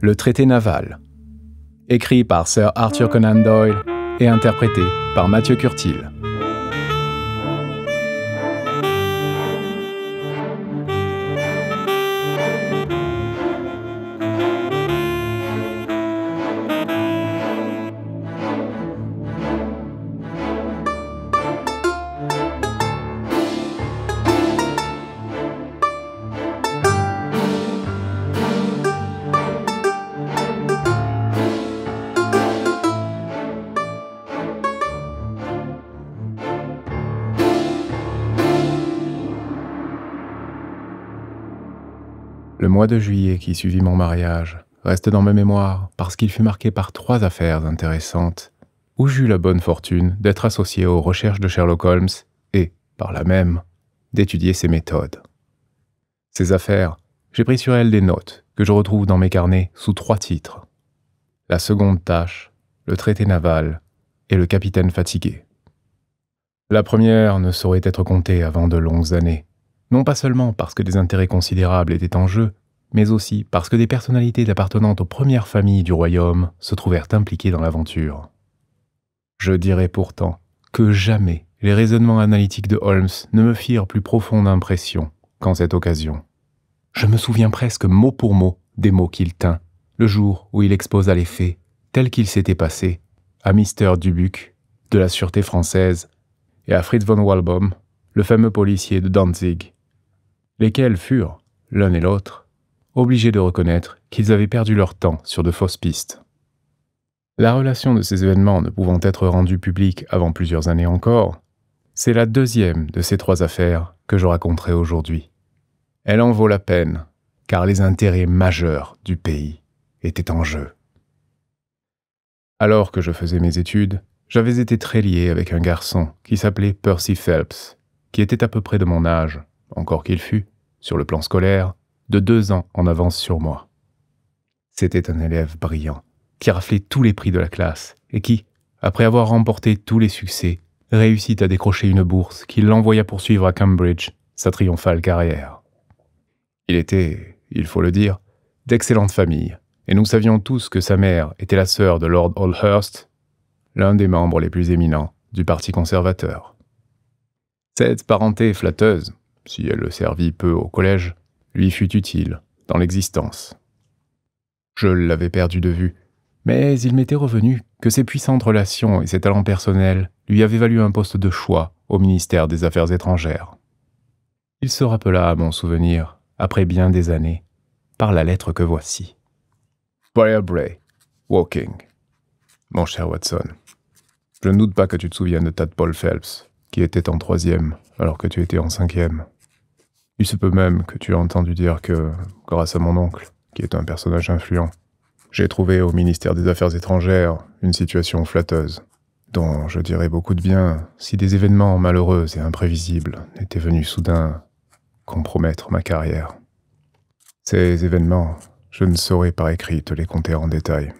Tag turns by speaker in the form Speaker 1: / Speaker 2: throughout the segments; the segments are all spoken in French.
Speaker 1: le traité naval, écrit par Sir Arthur Conan Doyle et interprété par Mathieu Curtil. mois de juillet qui suivit mon mariage reste dans ma mémoire parce qu'il fut marqué par trois affaires intéressantes où j'eus la bonne fortune d'être associé aux recherches de Sherlock Holmes et, par là même, d'étudier ses méthodes. Ces affaires, j'ai pris sur elles des notes que je retrouve dans mes carnets sous trois titres. La seconde tâche, le traité naval et le capitaine fatigué. La première ne saurait être comptée avant de longues années, non pas seulement parce que des intérêts considérables étaient en jeu, mais aussi parce que des personnalités appartenant aux premières familles du royaume se trouvèrent impliquées dans l'aventure. Je dirais pourtant que jamais les raisonnements analytiques de Holmes ne me firent plus profonde impression qu'en cette occasion. Je me souviens presque mot pour mot des mots qu'il tint, le jour où il exposa les faits, tels qu'ils s'étaient passés, à Mister Dubuc, de la Sûreté française, et à Fritz von Walbaum, le fameux policier de Danzig, lesquels furent, l'un et l'autre, obligés de reconnaître qu'ils avaient perdu leur temps sur de fausses pistes. La relation de ces événements ne pouvant être rendue publique avant plusieurs années encore, c'est la deuxième de ces trois affaires que je raconterai aujourd'hui. Elle en vaut la peine, car les intérêts majeurs du pays étaient en jeu. Alors que je faisais mes études, j'avais été très lié avec un garçon qui s'appelait Percy Phelps, qui était à peu près de mon âge, encore qu'il fût, sur le plan scolaire, de deux ans en avance sur moi. C'était un élève brillant, qui raflait tous les prix de la classe, et qui, après avoir remporté tous les succès, réussit à décrocher une bourse qui l'envoya poursuivre à Cambridge sa triomphale carrière. Il était, il faut le dire, d'excellente famille, et nous savions tous que sa mère était la sœur de Lord Oldhurst, l'un des membres les plus éminents du Parti conservateur. Cette parenté flatteuse, si elle le servit peu au collège, lui fut utile dans l'existence. Je l'avais perdu de vue, mais il m'était revenu que ses puissantes relations et ses talents personnels lui avaient valu un poste de choix au ministère des Affaires étrangères. Il se rappela à mon souvenir, après bien des années, par la lettre que voici. Briar Walking. Mon cher Watson, je ne doute pas que tu te souviennes de Tad Paul Phelps, qui était en troisième alors que tu étais en cinquième. Il se peut même que tu aies entendu dire que, grâce à mon oncle, qui est un personnage influent, j'ai trouvé au ministère des Affaires étrangères une situation flatteuse, dont je dirais beaucoup de bien si des événements malheureux et imprévisibles n'étaient venus soudain compromettre ma carrière. Ces événements, je ne saurais par écrit te les compter en détail.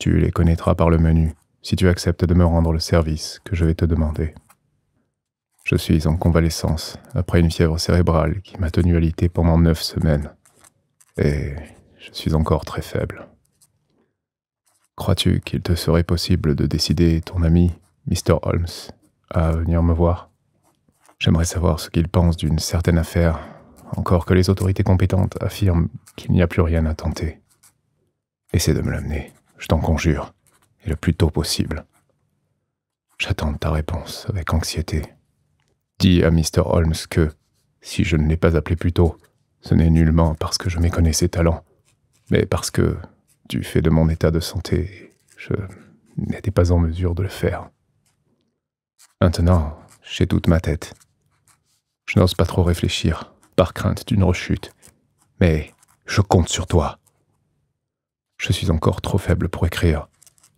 Speaker 1: Tu les connaîtras par le menu, si tu acceptes de me rendre le service que je vais te demander. Je suis en convalescence après une fièvre cérébrale qui m'a tenu alité pendant neuf semaines. Et je suis encore très faible. Crois-tu qu'il te serait possible de décider, ton ami, Mr. Holmes, à venir me voir J'aimerais savoir ce qu'il pense d'une certaine affaire, encore que les autorités compétentes affirment qu'il n'y a plus rien à tenter. Essaie de me l'amener, je t'en conjure, et le plus tôt possible. J'attends ta réponse avec anxiété dis à Mr. Holmes que, si je ne l'ai pas appelé plus tôt, ce n'est nullement parce que je méconnais ses talents, mais parce que, du fait de mon état de santé, je n'étais pas en mesure de le faire. Maintenant, j'ai toute ma tête. Je n'ose pas trop réfléchir, par crainte d'une rechute, mais je compte sur toi. Je suis encore trop faible pour écrire,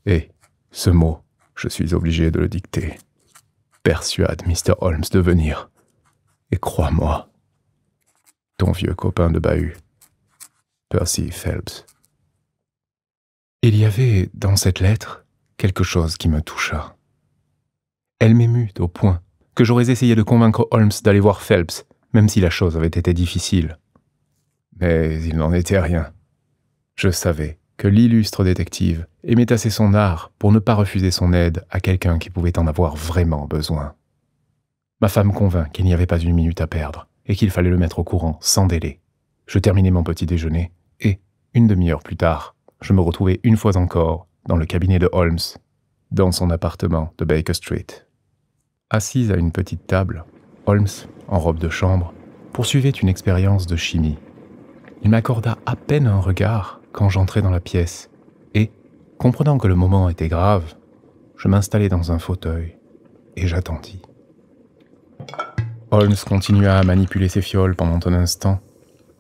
Speaker 1: et ce mot, je suis obligé de le dicter. Persuade Mr. Holmes de venir. Et crois-moi, ton vieux copain de bahut, Percy Phelps. Il y avait dans cette lettre quelque chose qui me toucha. Elle m'émut au point que j'aurais essayé de convaincre Holmes d'aller voir Phelps, même si la chose avait été difficile. Mais il n'en était rien. Je savais que l'illustre détective aimait assez son art pour ne pas refuser son aide à quelqu'un qui pouvait en avoir vraiment besoin. Ma femme convint qu'il n'y avait pas une minute à perdre et qu'il fallait le mettre au courant sans délai. Je terminai mon petit déjeuner et, une demi-heure plus tard, je me retrouvai une fois encore dans le cabinet de Holmes, dans son appartement de Baker Street. Assis à une petite table, Holmes, en robe de chambre, poursuivait une expérience de chimie. Il m'accorda à peine un regard quand j'entrai dans la pièce Comprenant que le moment était grave, je m'installai dans un fauteuil et j'attendis. Holmes continua à manipuler ses fioles pendant un instant,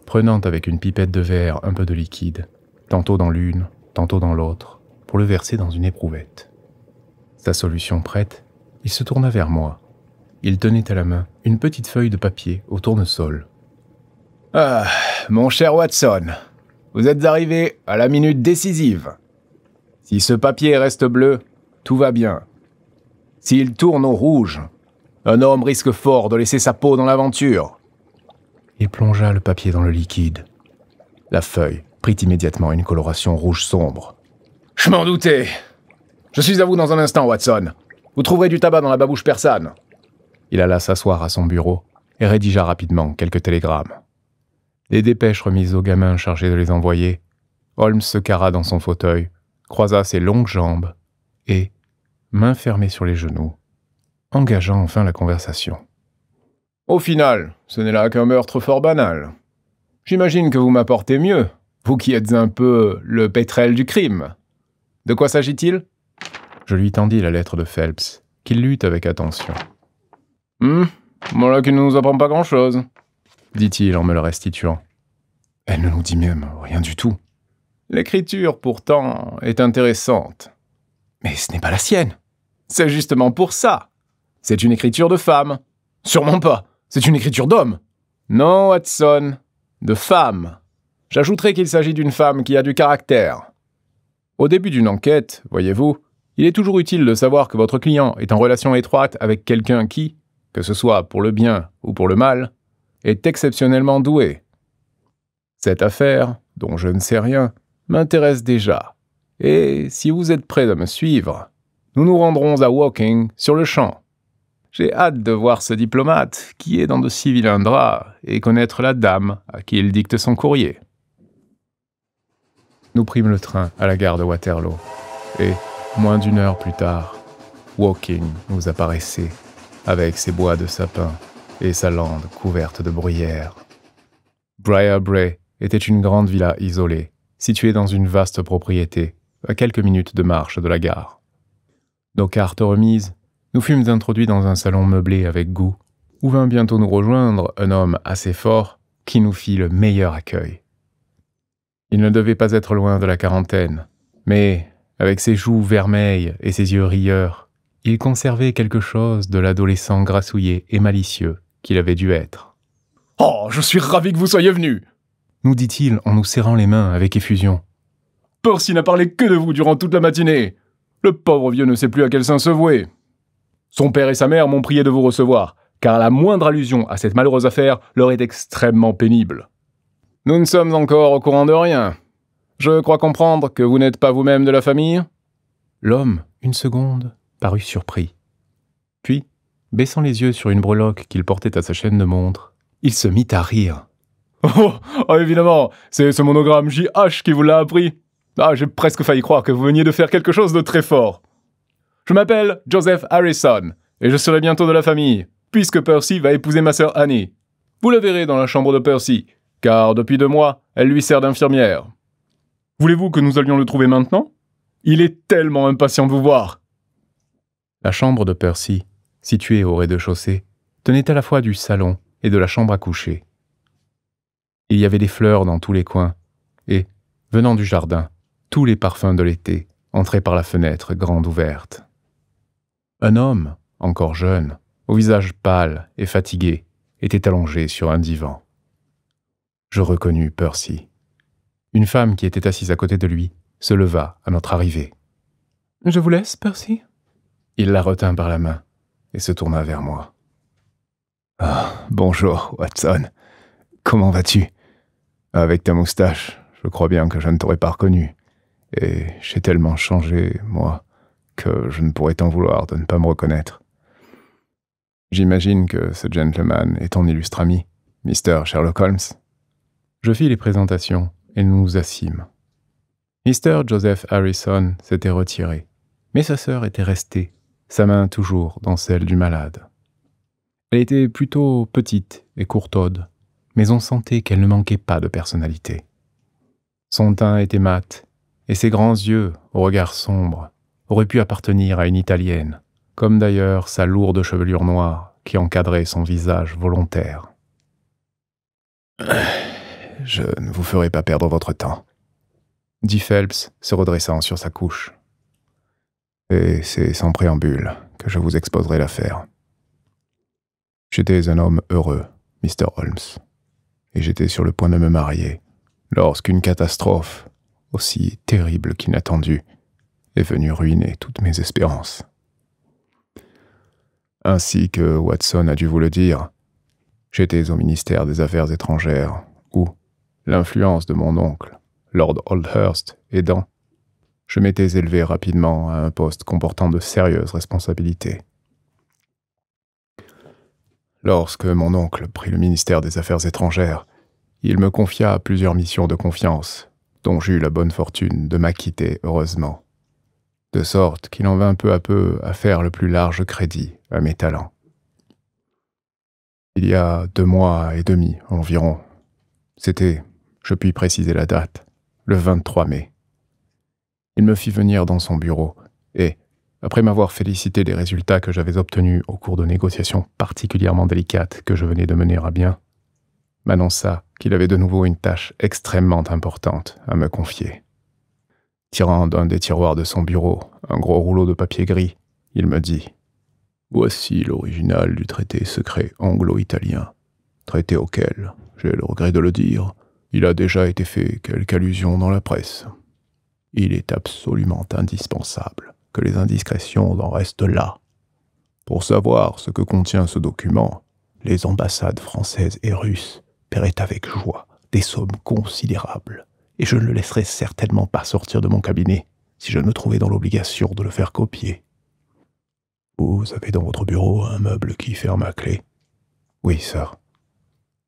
Speaker 1: prenant avec une pipette de verre un peu de liquide, tantôt dans l'une, tantôt dans l'autre, pour le verser dans une éprouvette. Sa solution prête, il se tourna vers moi. Il tenait à la main une petite feuille de papier au tournesol. Ah, mon cher Watson, vous êtes arrivé à la minute décisive. Si ce papier reste bleu, tout va bien. S'il tourne au rouge, un homme risque fort de laisser sa peau dans l'aventure. Il plongea le papier dans le liquide. La feuille prit immédiatement une coloration rouge sombre. Je m'en doutais. Je suis à vous dans un instant, Watson. Vous trouverez du tabac dans la babouche persane. Il alla s'asseoir à son bureau et rédigea rapidement quelques télégrammes. Les dépêches remises au gamin chargé de les envoyer, Holmes se carra dans son fauteuil croisa ses longues jambes et, main fermée sur les genoux, engageant enfin la conversation. Au final, ce n'est là qu'un meurtre fort banal. J'imagine que vous m'apportez mieux, vous qui êtes un peu le pétrel du crime. De quoi s'agit-il Je lui tendis la lettre de Phelps, qu'il lut avec attention. Hum, voilà qu'il ne nous apprend pas grand-chose, dit-il en me la restituant. Elle ne nous dit même rien du tout. L'écriture, pourtant, est intéressante. Mais ce n'est pas la sienne. C'est justement pour ça. C'est une écriture de femme. Sûrement pas. C'est une écriture d'homme. Non, Watson. De femme. J'ajouterai qu'il s'agit d'une femme qui a du caractère. Au début d'une enquête, voyez-vous, il est toujours utile de savoir que votre client est en relation étroite avec quelqu'un qui, que ce soit pour le bien ou pour le mal, est exceptionnellement doué. Cette affaire, dont je ne sais rien, m'intéresse déjà. Et si vous êtes prêt à me suivre, nous nous rendrons à Woking sur le champ. J'ai hâte de voir ce diplomate qui est dans de si vilains draps et connaître la dame à qui il dicte son courrier. Nous prîmes le train à la gare de Waterloo et, moins d'une heure plus tard, Woking nous apparaissait avec ses bois de sapin et sa lande couverte de bruyères. Briarbrae était une grande villa isolée situé dans une vaste propriété, à quelques minutes de marche de la gare. Nos cartes remises, nous fûmes introduits dans un salon meublé avec goût, où vint bientôt nous rejoindre un homme assez fort qui nous fit le meilleur accueil. Il ne devait pas être loin de la quarantaine, mais, avec ses joues vermeilles et ses yeux rieurs, il conservait quelque chose de l'adolescent grassouillé et malicieux qu'il avait dû être. Oh, je suis ravi que vous soyez venu nous dit-il en nous serrant les mains avec effusion. Percy n'a parlé que de vous durant toute la matinée. Le pauvre vieux ne sait plus à quel saint se vouer. Son père et sa mère m'ont prié de vous recevoir, car la moindre allusion à cette malheureuse affaire leur est extrêmement pénible. Nous ne sommes encore au courant de rien. Je crois comprendre que vous n'êtes pas vous-même de la famille L'homme, une seconde, parut surpris. Puis, baissant les yeux sur une breloque qu'il portait à sa chaîne de montre, il se mit à rire. Oh, oh, évidemment, c'est ce monogramme JH qui vous l'a appris. Ah, j'ai presque failli croire que vous veniez de faire quelque chose de très fort. Je m'appelle Joseph Harrison, et je serai bientôt de la famille, puisque Percy va épouser ma sœur Annie. Vous la verrez dans la chambre de Percy, car depuis deux mois, elle lui sert d'infirmière. Voulez-vous que nous allions le trouver maintenant Il est tellement impatient de vous voir. La chambre de Percy, située au rez-de-chaussée, tenait à la fois du salon et de la chambre à coucher. Il y avait des fleurs dans tous les coins, et, venant du jardin, tous les parfums de l'été entraient par la fenêtre grande ouverte. Un homme, encore jeune, au visage pâle et fatigué, était allongé sur un divan. Je reconnus Percy. Une femme qui était assise à côté de lui se leva à notre arrivée. Je vous laisse, Percy Il la retint par la main et se tourna vers moi. Ah, bonjour, Watson. Comment vas-tu Avec ta moustache, je crois bien que je ne t'aurais pas reconnu. Et j'ai tellement changé, moi, que je ne pourrais t'en vouloir de ne pas me reconnaître. J'imagine que ce gentleman est ton illustre ami, Mr. Sherlock Holmes. Je fis les présentations et nous nous assîmes. Mr. Joseph Harrison s'était retiré, mais sa sœur était restée, sa main toujours dans celle du malade. Elle était plutôt petite et courtaude, mais on sentait qu'elle ne manquait pas de personnalité. Son teint était mat, et ses grands yeux, au regard sombre, auraient pu appartenir à une Italienne, comme d'ailleurs sa lourde chevelure noire qui encadrait son visage volontaire. Je ne vous ferai pas perdre votre temps, dit Phelps, se redressant sur sa couche. Et c'est sans préambule que je vous exposerai l'affaire. J'étais un homme heureux, Mr. Holmes et j'étais sur le point de me marier, lorsqu'une catastrophe, aussi terrible qu'inattendue, est venue ruiner toutes mes espérances. Ainsi que Watson a dû vous le dire, j'étais au ministère des Affaires étrangères, où, l'influence de mon oncle, Lord Oldhurst, aidant, je m'étais élevé rapidement à un poste comportant de sérieuses responsabilités. Lorsque mon oncle prit le ministère des Affaires étrangères, il me confia plusieurs missions de confiance, dont j'eus la bonne fortune de m'acquitter heureusement. De sorte qu'il en vint peu à peu à faire le plus large crédit à mes talents. Il y a deux mois et demi environ. C'était, je puis préciser la date, le 23 mai. Il me fit venir dans son bureau et, après m'avoir félicité des résultats que j'avais obtenus au cours de négociations particulièrement délicates que je venais de mener à bien, m'annonça qu'il avait de nouveau une tâche extrêmement importante à me confier. Tirant d'un des tiroirs de son bureau un gros rouleau de papier gris, il me dit Voici l'original du traité secret anglo-italien, traité auquel, j'ai le regret de le dire, il a déjà été fait quelque allusion dans la presse. Il est absolument indispensable que les indiscrétions en restent là. Pour savoir ce que contient ce document, les ambassades françaises et russes paieraient avec joie des sommes considérables, et je ne le laisserais certainement pas sortir de mon cabinet si je ne me trouvais dans l'obligation de le faire copier. Vous avez dans votre bureau un meuble qui ferme à clé Oui, ça.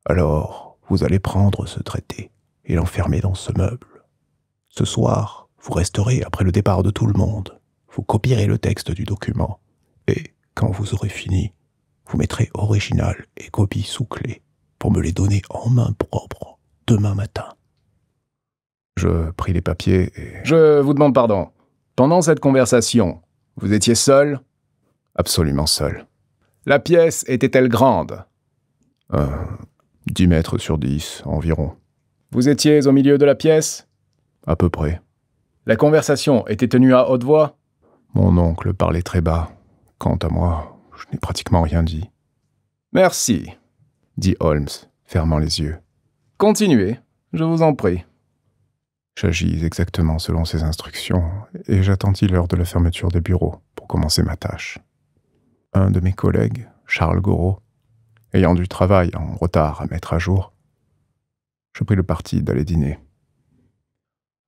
Speaker 1: Alors, vous allez prendre ce traité et l'enfermer dans ce meuble. Ce soir, vous resterez après le départ de tout le monde vous copierez le texte du document et, quand vous aurez fini, vous mettrez original et copie sous clé pour me les donner en main propre demain matin. Je pris les papiers et... Je vous demande pardon. Pendant cette conversation, vous étiez seul Absolument seul. La pièce était-elle grande euh, 10 mètres sur 10 environ. Vous étiez au milieu de la pièce À peu près. La conversation était tenue à haute voix mon oncle parlait très bas. Quant à moi, je n'ai pratiquement rien dit. Merci, dit Holmes, fermant les yeux. Continuez, je vous en prie. J'agis exactement selon ses instructions et j'attendis l'heure de la fermeture des bureaux pour commencer ma tâche. Un de mes collègues, Charles Goreau, ayant du travail en retard à mettre à jour, je pris le parti d'aller dîner.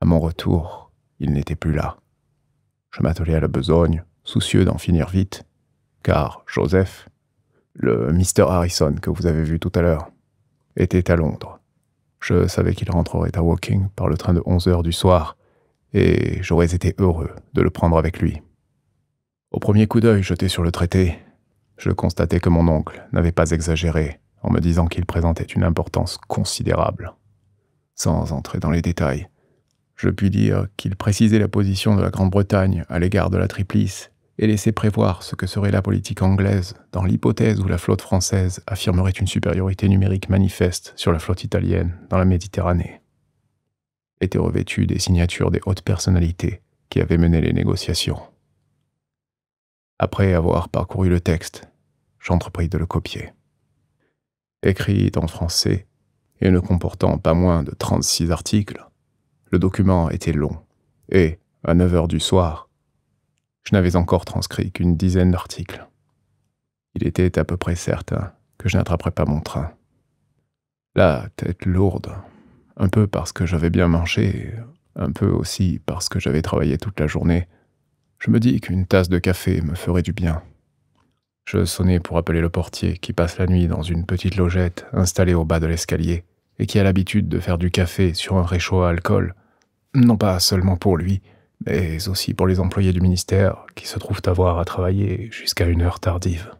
Speaker 1: À mon retour, il n'était plus là je m'attelai à la besogne, soucieux d'en finir vite, car Joseph, le Mr. Harrison que vous avez vu tout à l'heure, était à Londres. Je savais qu'il rentrerait à Woking par le train de 11 heures du soir, et j'aurais été heureux de le prendre avec lui. Au premier coup d'œil jeté sur le traité, je constatais que mon oncle n'avait pas exagéré en me disant qu'il présentait une importance considérable. Sans entrer dans les détails, je puis dire qu'il précisait la position de la Grande-Bretagne à l'égard de la Triplice et laissait prévoir ce que serait la politique anglaise dans l'hypothèse où la flotte française affirmerait une supériorité numérique manifeste sur la flotte italienne dans la Méditerranée. était revêtue des signatures des hautes personnalités qui avaient mené les négociations. Après avoir parcouru le texte, j'entrepris de le copier. Écrit en français et ne comportant pas moins de 36 articles, le document était long, et, à 9 heures du soir, je n'avais encore transcrit qu'une dizaine d'articles. Il était à peu près certain que je n'attraperais pas mon train. La tête lourde, un peu parce que j'avais bien mangé, un peu aussi parce que j'avais travaillé toute la journée, je me dis qu'une tasse de café me ferait du bien. Je sonnai pour appeler le portier qui passe la nuit dans une petite logette installée au bas de l'escalier et qui a l'habitude de faire du café sur un réchaud à alcool, non pas seulement pour lui, mais aussi pour les employés du ministère qui se trouvent avoir à travailler jusqu'à une heure tardive.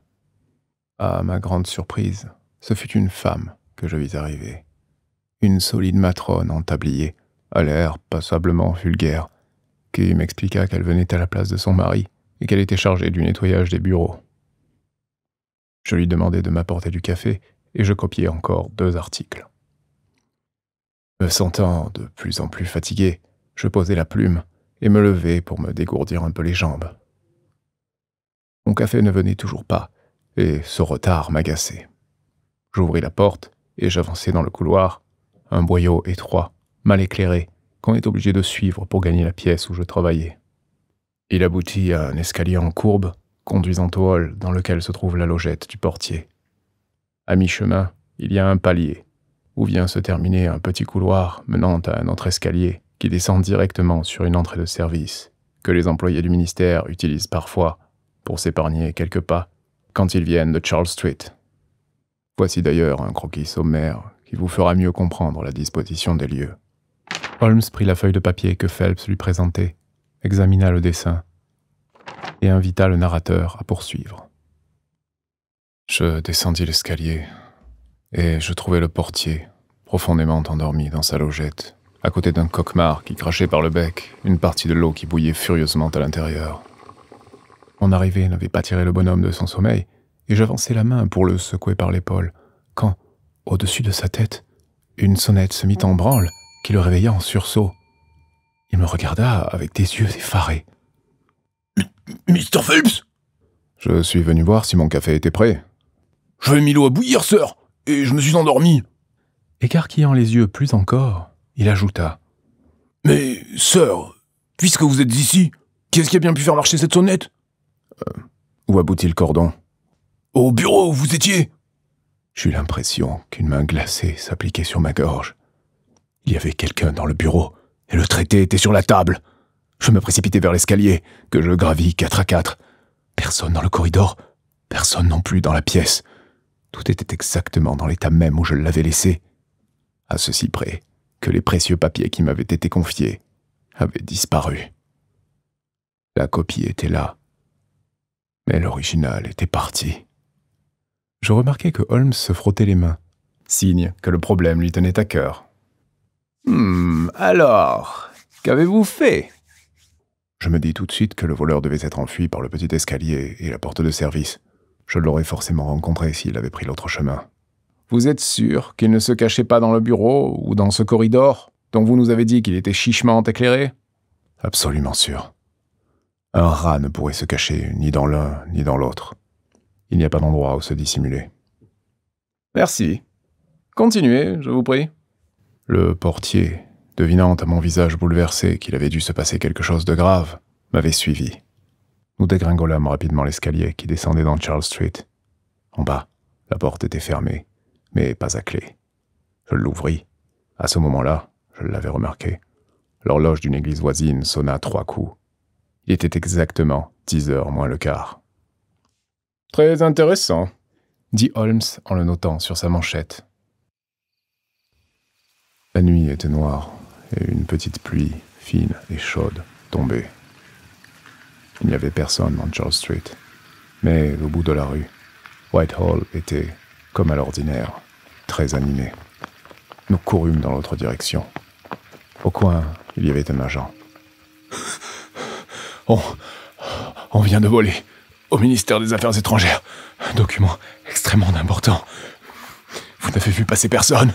Speaker 1: À ma grande surprise, ce fut une femme que je vis arriver. Une solide matrone en tablier, à l'air passablement vulgaire, qui m'expliqua qu'elle venait à la place de son mari et qu'elle était chargée du nettoyage des bureaux. Je lui demandai de m'apporter du café et je copiai encore deux articles. Me sentant de plus en plus fatigué, je posai la plume et me levai pour me dégourdir un peu les jambes. Mon café ne venait toujours pas, et ce retard m'agaçait. J'ouvris la porte et j'avançai dans le couloir, un boyau étroit, mal éclairé, qu'on est obligé de suivre pour gagner la pièce où je travaillais. Il aboutit à un escalier en courbe conduisant au hall dans lequel se trouve la logette du portier. À mi-chemin, il y a un palier où vient se terminer un petit couloir menant à un autre escalier qui descend directement sur une entrée de service, que les employés du ministère utilisent parfois pour s'épargner quelques pas quand ils viennent de Charles Street. Voici d'ailleurs un croquis sommaire qui vous fera mieux comprendre la disposition des lieux. Holmes prit la feuille de papier que Phelps lui présentait, examina le dessin et invita le narrateur à poursuivre. Je descendis l'escalier et je trouvai le portier, profondément endormi dans sa logette, à côté d'un coquemar qui crachait par le bec une partie de l'eau qui bouillait furieusement à l'intérieur. Mon arrivée n'avait pas tiré le bonhomme de son sommeil, et j'avançais la main pour le secouer par l'épaule, quand, au-dessus de sa tête, une sonnette se mit en branle qui le réveilla en sursaut. Il me regarda avec des yeux effarés. Mr. Phelps Je suis venu voir si mon café était prêt. J'avais mis l'eau à bouillir, sœur et je me suis endormi. Écarquillant les yeux plus encore, il ajouta. Mais, sœur, puisque vous êtes ici, qu'est-ce qui a bien pu faire marcher cette sonnette euh, Où aboutit le cordon Au bureau où vous étiez J'eus l'impression qu'une main glacée s'appliquait sur ma gorge. Il y avait quelqu'un dans le bureau, et le traité était sur la table. Je me précipitai vers l'escalier, que je gravis quatre à quatre. Personne dans le corridor, personne non plus dans la pièce. Tout était exactement dans l'état même où je l'avais laissé, à ceci près que les précieux papiers qui m'avaient été confiés avaient disparu. La copie était là, mais l'original était parti. Je remarquai que Holmes se frottait les mains, signe que le problème lui tenait à cœur. Hum, alors, qu'avez-vous fait Je me dis tout de suite que le voleur devait être enfui par le petit escalier et la porte de service. Je l'aurais forcément rencontré s'il avait pris l'autre chemin. Vous êtes sûr qu'il ne se cachait pas dans le bureau ou dans ce corridor dont vous nous avez dit qu'il était chichement éclairé Absolument sûr. Un rat ne pourrait se cacher ni dans l'un ni dans l'autre. Il n'y a pas d'endroit où se dissimuler. Merci. Continuez, je vous prie. Le portier, devinant à mon visage bouleversé qu'il avait dû se passer quelque chose de grave, m'avait suivi. Nous dégringolâmes rapidement l'escalier qui descendait dans Charles Street. En bas, la porte était fermée, mais pas à clé. Je l'ouvris. À ce moment-là, je l'avais remarqué. L'horloge d'une église voisine sonna trois coups. Il était exactement dix heures moins le quart. Très intéressant, dit Holmes en le notant sur sa manchette. La nuit était noire et une petite pluie fine et chaude tombait. Il n'y avait personne dans Charles Street. Mais au bout de la rue, Whitehall était, comme à l'ordinaire, très animé. Nous courûmes dans l'autre direction. Au coin, il y avait un agent. On, on vient de voler au ministère des Affaires étrangères. Un document extrêmement important. Vous n'avez vu passer personne.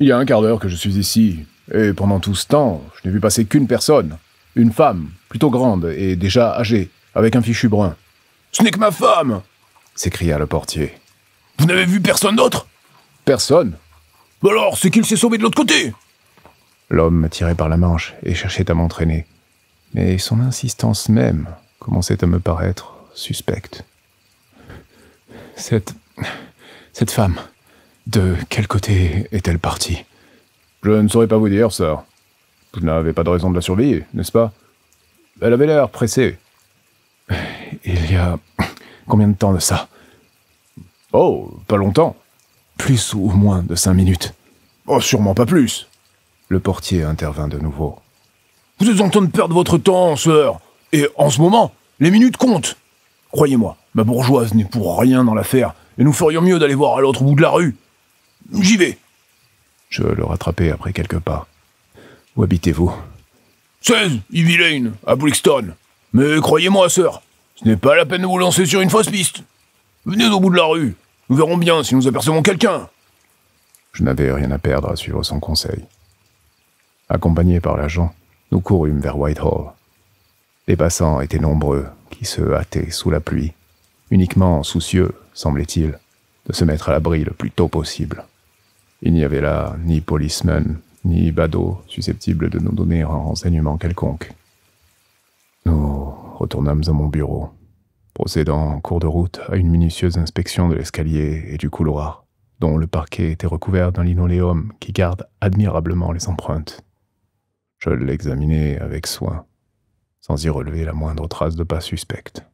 Speaker 1: Il y a un quart d'heure que je suis ici, et pendant tout ce temps, je n'ai vu passer qu'une personne, une femme, plutôt grande et déjà âgée, avec un fichu brun. Ce n'est que ma femme s'écria le portier. Vous n'avez vu personne d'autre Personne. Bah alors, c'est qu'il s'est sauvé de l'autre côté L'homme me tirait par la manche et cherchait à m'entraîner. Mais son insistance même commençait à me paraître suspecte. Cette. cette femme, de quel côté est-elle partie Je ne saurais pas vous dire, ça. Vous n'avez pas de raison de la surveiller, n'est-ce pas elle avait l'air pressée. Il y a combien de temps de ça Oh, pas longtemps. Plus ou moins de cinq minutes. Oh, sûrement pas plus. Le portier intervint de nouveau. Vous êtes en train de perdre votre temps, sœur. Et en ce moment, les minutes comptent. Croyez-moi, ma bourgeoise n'est pour rien dans l'affaire, et nous ferions mieux d'aller voir à l'autre bout de la rue. J'y vais. Je le rattrapai après quelques pas. Où habitez-vous 16, Ivy Lane, à Brixton. Mais croyez-moi, sœur, ce n'est pas la peine de vous lancer sur une fausse piste. Venez au bout de la rue. Nous verrons bien si nous apercevons quelqu'un. Je n'avais rien à perdre à suivre son conseil. Accompagné par l'agent, nous courûmes vers Whitehall. Les passants étaient nombreux, qui se hâtaient sous la pluie, uniquement soucieux, semblait-il, de se mettre à l'abri le plus tôt possible. Il n'y avait là ni policemen, ni badaud susceptibles de nous donner un renseignement quelconque. Nous retournâmes à mon bureau, procédant en cours de route à une minutieuse inspection de l'escalier et du couloir, dont le parquet était recouvert d'un linoléum qui garde admirablement les empreintes. Je l'examinai avec soin, sans y relever la moindre trace de pas suspecte.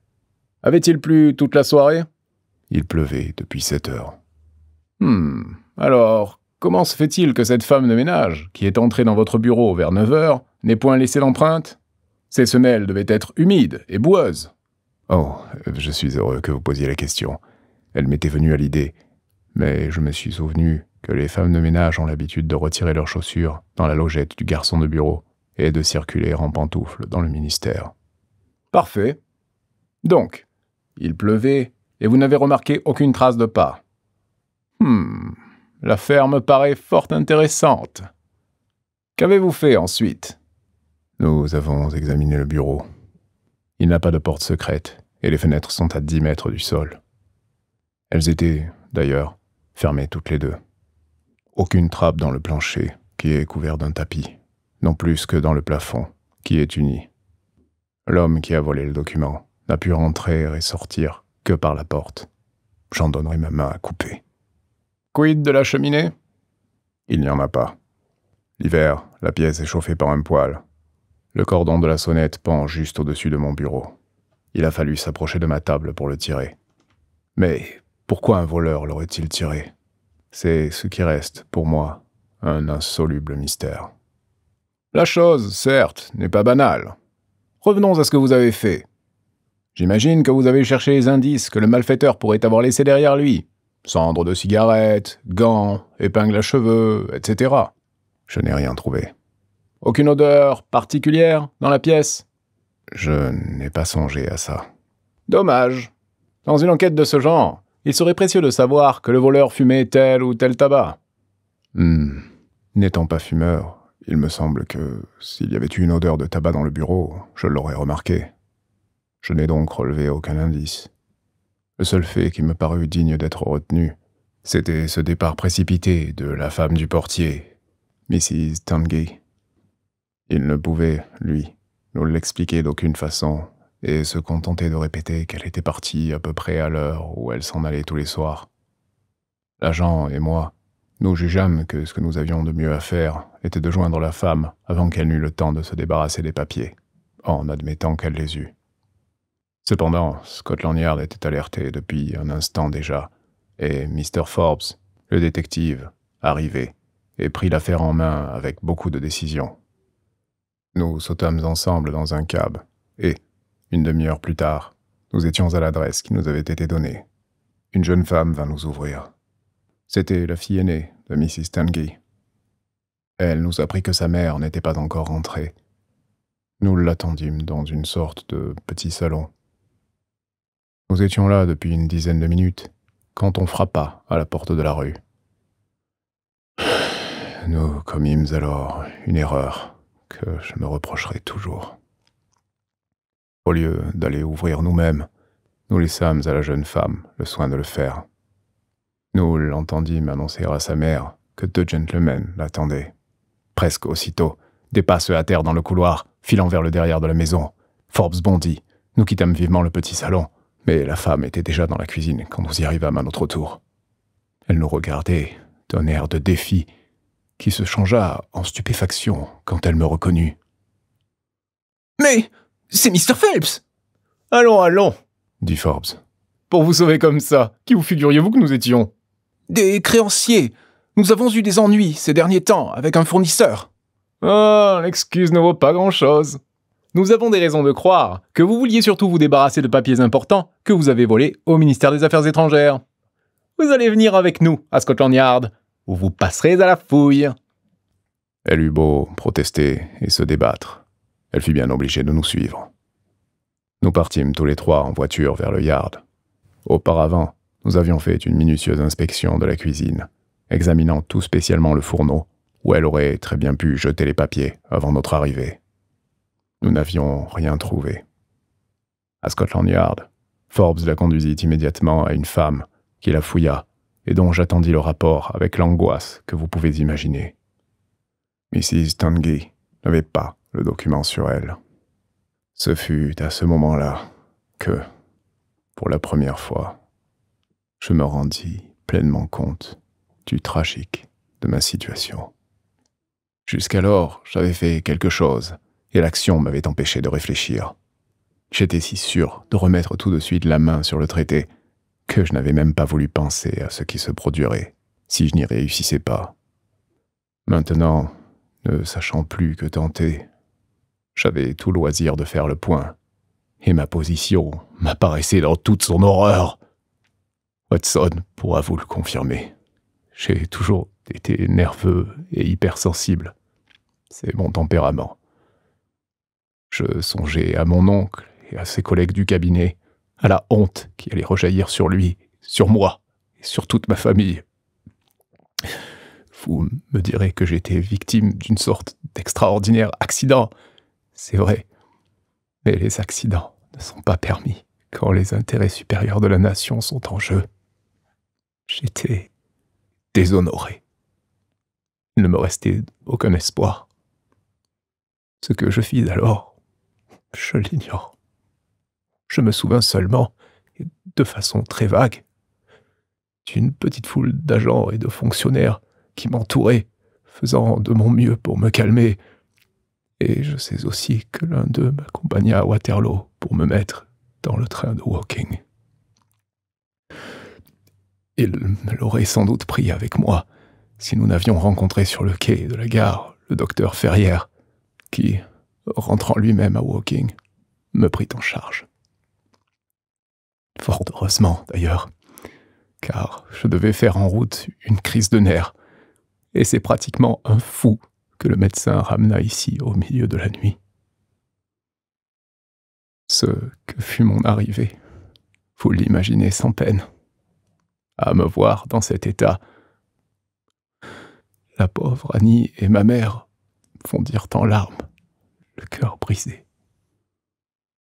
Speaker 1: Avait-il plu toute la soirée Il pleuvait depuis sept heures. Hum, alors Comment se fait-il que cette femme de ménage, qui est entrée dans votre bureau vers 9 heures, n'ait point laissé l'empreinte Ses semelles devaient être humides et boueuses. Oh, je suis heureux que vous posiez la question. Elle m'était venue à l'idée, mais je me suis souvenu que les femmes de ménage ont l'habitude de retirer leurs chaussures dans la logette du garçon de bureau et de circuler en pantoufles dans le ministère. Parfait. Donc, il pleuvait et vous n'avez remarqué aucune trace de pas. Hmm. L'affaire me paraît fort intéressante. Qu'avez-vous fait ensuite Nous avons examiné le bureau. Il n'a pas de porte secrète, et les fenêtres sont à dix mètres du sol. Elles étaient, d'ailleurs, fermées toutes les deux. Aucune trappe dans le plancher, qui est couvert d'un tapis, non plus que dans le plafond, qui est uni. L'homme qui a volé le document n'a pu rentrer et sortir que par la porte. J'en donnerai ma main à couper. Quid de la cheminée Il n'y en a pas. L'hiver, la pièce est chauffée par un poêle. Le cordon de la sonnette pend juste au-dessus de mon bureau. Il a fallu s'approcher de ma table pour le tirer. Mais pourquoi un voleur l'aurait-il tiré C'est ce qui reste, pour moi, un insoluble mystère. La chose, certes, n'est pas banale. Revenons à ce que vous avez fait. J'imagine que vous avez cherché les indices que le malfaiteur pourrait avoir laissés derrière lui. Cendres de cigarettes, gants, épingles à cheveux, etc. Je n'ai rien trouvé. Aucune odeur particulière dans la pièce Je n'ai pas songé à ça. Dommage. Dans une enquête de ce genre, il serait précieux de savoir que le voleur fumait tel ou tel tabac. Hmm. N'étant pas fumeur, il me semble que s'il y avait eu une odeur de tabac dans le bureau, je l'aurais remarqué. Je n'ai donc relevé aucun indice. Le seul fait qui me parut digne d'être retenu, c'était ce départ précipité de la femme du portier, Mrs. Tanguy. Il ne pouvait, lui, nous l'expliquer d'aucune façon et se contentait de répéter qu'elle était partie à peu près à l'heure où elle s'en allait tous les soirs. L'agent et moi, nous jugeâmes que ce que nous avions de mieux à faire était de joindre la femme avant qu'elle n'eût le temps de se débarrasser des papiers, en admettant qu'elle les eût. Cependant, Scotland Yard était alerté depuis un instant déjà, et Mr. Forbes, le détective, arrivait et prit l'affaire en main avec beaucoup de décision. Nous sautâmes ensemble dans un cab, et, une demi-heure plus tard, nous étions à l'adresse qui nous avait été donnée. Une jeune femme vint nous ouvrir. C'était la fille aînée de Mrs. Tanguy. Elle nous apprit que sa mère n'était pas encore rentrée. Nous l'attendîmes dans une sorte de petit salon nous étions là depuis une dizaine de minutes quand on frappa à la porte de la rue. Nous commîmes alors une erreur que je me reprocherai toujours. Au lieu d'aller ouvrir nous-mêmes, nous laissâmes à la jeune femme le soin de le faire. Nous l'entendîmes annoncer à sa mère que deux gentlemen l'attendaient. Presque aussitôt, des pas se hâtèrent dans le couloir, filant vers le derrière de la maison. Forbes bondit. Nous quittâmes vivement le petit salon. Mais la femme était déjà dans la cuisine quand nous y arrivâmes à notre tour. Elle nous regardait d'un air de défi qui se changea en stupéfaction quand elle me reconnut. Mais c'est Mr. Phelps Allons, allons, dit Forbes. Pour vous sauver comme ça, qui vous figuriez-vous que nous étions Des créanciers. Nous avons eu des ennuis ces derniers temps avec un fournisseur. Ah, l'excuse ne vaut pas grand-chose, nous avons des raisons de croire que vous vouliez surtout vous débarrasser de papiers importants que vous avez volés au ministère des Affaires étrangères. Vous allez venir avec nous à Scotland Yard, où vous passerez à la fouille. Elle eut beau protester et se débattre. Elle fut bien obligée de nous suivre. Nous partîmes tous les trois en voiture vers le yard. Auparavant, nous avions fait une minutieuse inspection de la cuisine, examinant tout spécialement le fourneau, où elle aurait très bien pu jeter les papiers avant notre arrivée. Nous n'avions rien trouvé. À Scotland Yard, Forbes la conduisit immédiatement à une femme qui la fouilla et dont j'attendis le rapport avec l'angoisse que vous pouvez imaginer. Mrs. Tanguy n'avait pas le document sur elle. Ce fut à ce moment-là que, pour la première fois, je me rendis pleinement compte du tragique de ma situation. Jusqu'alors, j'avais fait quelque chose et l'action m'avait empêché de réfléchir. J'étais si sûr de remettre tout de suite la main sur le traité que je n'avais même pas voulu penser à ce qui se produirait si je n'y réussissais pas. Maintenant, ne sachant plus que tenter, j'avais tout loisir de faire le point, et ma position m'apparaissait dans toute son horreur. Watson pourra vous le confirmer. J'ai toujours été nerveux et hypersensible. C'est mon tempérament. Je songeais à mon oncle et à ses collègues du cabinet, à la honte qui allait rejaillir sur lui, sur moi et sur toute ma famille. Vous me direz que j'étais victime d'une sorte d'extraordinaire accident. C'est vrai. Mais les accidents ne sont pas permis quand les intérêts supérieurs de la nation sont en jeu. J'étais déshonoré. Il ne me restait aucun espoir. Ce que je fis alors, je l'ignore. Je me souviens seulement, de façon très vague, d'une petite foule d'agents et de fonctionnaires qui m'entouraient, faisant de mon mieux pour me calmer. Et je sais aussi que l'un d'eux m'accompagna à Waterloo pour me mettre dans le train de Walking. Il me l'aurait sans doute pris avec moi si nous n'avions rencontré sur le quai de la gare le docteur Ferrière, qui, rentrant lui-même à Woking, me prit en charge. Fort heureusement, d'ailleurs, car je devais faire en route une crise de nerfs, et c'est pratiquement un fou que le médecin ramena ici au milieu de la nuit. Ce que fut mon arrivée, vous l'imaginez sans peine. À me voir dans cet état, la pauvre Annie et ma mère fondirent en larmes le cœur brisé.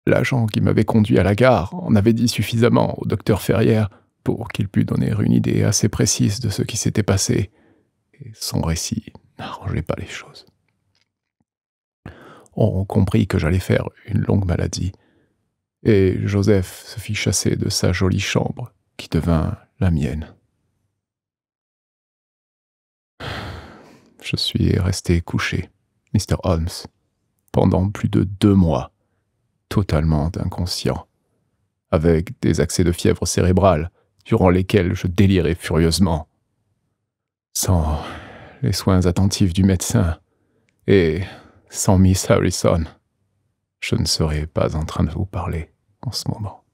Speaker 1: L'agent qui m'avait conduit à la gare en avait dit suffisamment au docteur Ferrière pour qu'il pût donner une idée assez précise de ce qui s'était passé, et son récit n'arrangeait pas les choses. On comprit que j'allais faire une longue maladie, et Joseph se fit chasser de sa jolie chambre, qui devint la mienne. Je suis resté couché, Mr. Holmes pendant plus de deux mois, totalement inconscient, avec des accès de fièvre cérébrale durant lesquels je délirais furieusement, sans les soins attentifs du médecin et sans Miss Harrison. Je ne serais pas en train de vous parler en ce moment.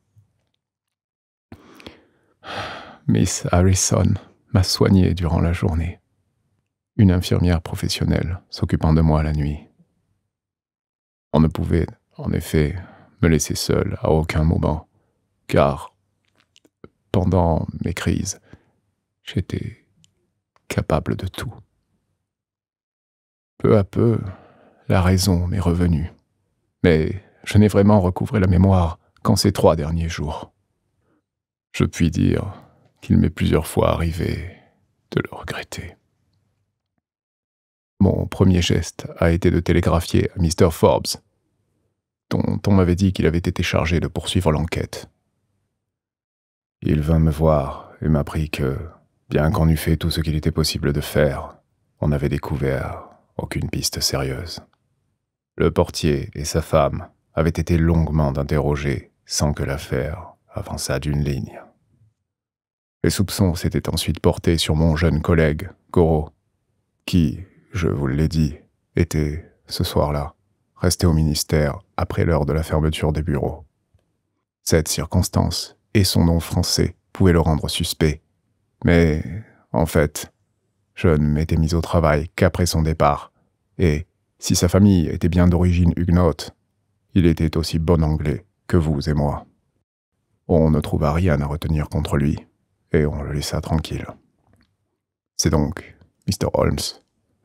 Speaker 1: Miss Harrison m'a soigné durant la journée. Une infirmière professionnelle s'occupant de moi la nuit. On ne pouvait, en effet, me laisser seul à aucun moment, car, pendant mes crises, j'étais capable de tout. Peu à peu, la raison m'est revenue, mais je n'ai vraiment recouvré la mémoire qu'en ces trois derniers jours. Je puis dire qu'il m'est plusieurs fois arrivé de le regretter. Mon premier geste a été de télégraphier à Mr. Forbes, dont on m'avait dit qu'il avait été chargé de poursuivre l'enquête. Il vint me voir et m'apprit que, bien qu'on eût fait tout ce qu'il était possible de faire, on n'avait découvert aucune piste sérieuse. Le portier et sa femme avaient été longuement interrogés sans que l'affaire avançât d'une ligne. Les soupçons s'étaient ensuite portés sur mon jeune collègue, Goro, qui, je vous l'ai dit, était, ce soir-là, resté au ministère après l'heure de la fermeture des bureaux. Cette circonstance et son nom français pouvaient le rendre suspect. Mais, en fait, je ne m'étais mis au travail qu'après son départ, et, si sa famille était bien d'origine huguenote, il était aussi bon anglais que vous et moi. On ne trouva rien à retenir contre lui, et on le laissa tranquille. C'est donc, Mr. Holmes,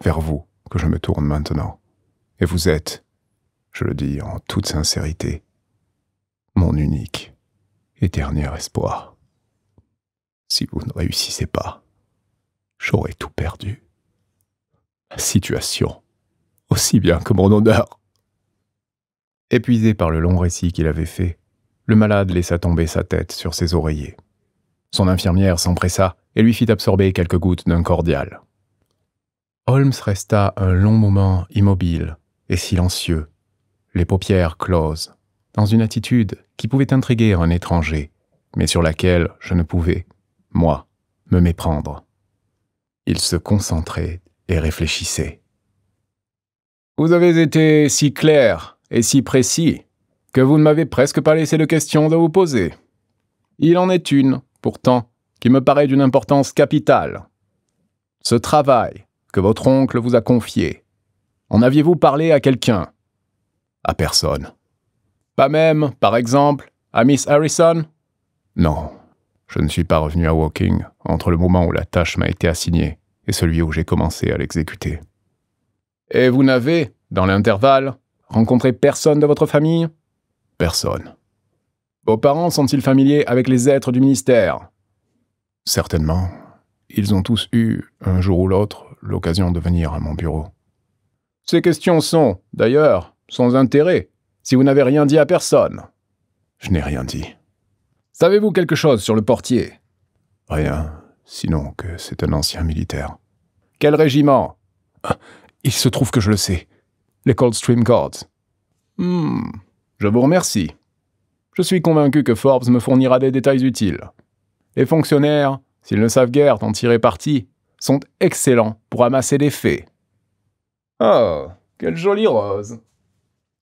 Speaker 1: vers vous que je me tourne maintenant. Et vous êtes, je le dis en toute sincérité, mon unique et dernier espoir. Si vous ne réussissez pas, j'aurai tout perdu. La situation, aussi bien que mon honneur. Épuisé par le long récit qu'il avait fait, le malade laissa tomber sa tête sur ses oreillers. Son infirmière s'empressa et lui fit absorber quelques gouttes d'un cordial. Holmes resta un long moment immobile et silencieux, les paupières closes, dans une attitude qui pouvait intriguer un étranger, mais sur laquelle je ne pouvais, moi, me méprendre. Il se concentrait et réfléchissait. Vous avez été si clair et si précis que vous ne m'avez presque pas laissé de questions à vous poser. Il en est une, pourtant, qui me paraît d'une importance capitale. Ce travail que votre oncle vous a confié. En aviez-vous parlé à quelqu'un À personne. Pas même, par exemple, à Miss Harrison Non. Je ne suis pas revenu à Woking entre le moment où la tâche m'a été assignée et celui où j'ai commencé à l'exécuter. Et vous n'avez, dans l'intervalle, rencontré personne de votre famille Personne. Vos parents sont-ils familiers avec les êtres du ministère Certainement. Ils ont tous eu, un jour ou l'autre, l'occasion de venir à mon bureau. Ces questions sont, d'ailleurs, sans intérêt, si vous n'avez rien dit à personne. Je n'ai rien dit. Savez-vous quelque chose sur le portier Rien, sinon que c'est un ancien militaire. Quel régiment ah, Il se trouve que je le sais. Les Coldstream Guards. Hmm, je vous remercie. Je suis convaincu que Forbes me fournira des détails utiles. Les fonctionnaires, s'ils ne savent guère en tirer parti, sont excellents pour amasser des faits. Oh, quelle jolie rose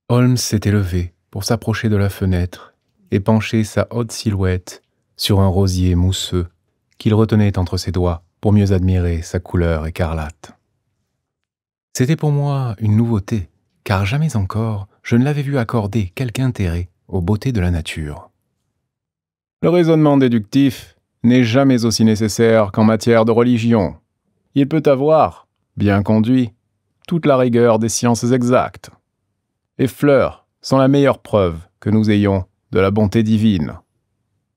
Speaker 1: Holmes s'était levé pour s'approcher de la fenêtre et pencher sa haute silhouette sur un rosier mousseux qu'il retenait entre ses doigts pour mieux admirer sa couleur écarlate. C'était pour moi une nouveauté, car jamais encore je ne l'avais vu accorder quelque intérêt aux beautés de la nature. Le raisonnement déductif n'est jamais aussi nécessaire qu'en matière de religion, il peut avoir, bien conduit, toute la rigueur des sciences exactes. Les fleurs sont la meilleure preuve que nous ayons de la bonté divine.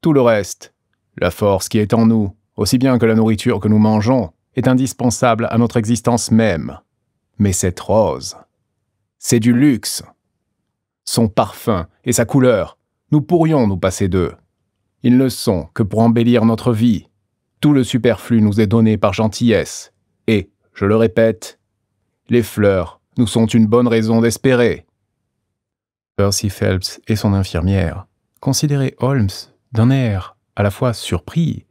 Speaker 1: Tout le reste, la force qui est en nous, aussi bien que la nourriture que nous mangeons, est indispensable à notre existence même. Mais cette rose, c'est du luxe. Son parfum et sa couleur, nous pourrions nous passer d'eux. Ils ne sont que pour embellir notre vie, tout le superflu nous est donné par gentillesse, et, je le répète, les fleurs nous sont une bonne raison d'espérer. Percy Phelps et son infirmière considéraient Holmes d'un air à la fois surpris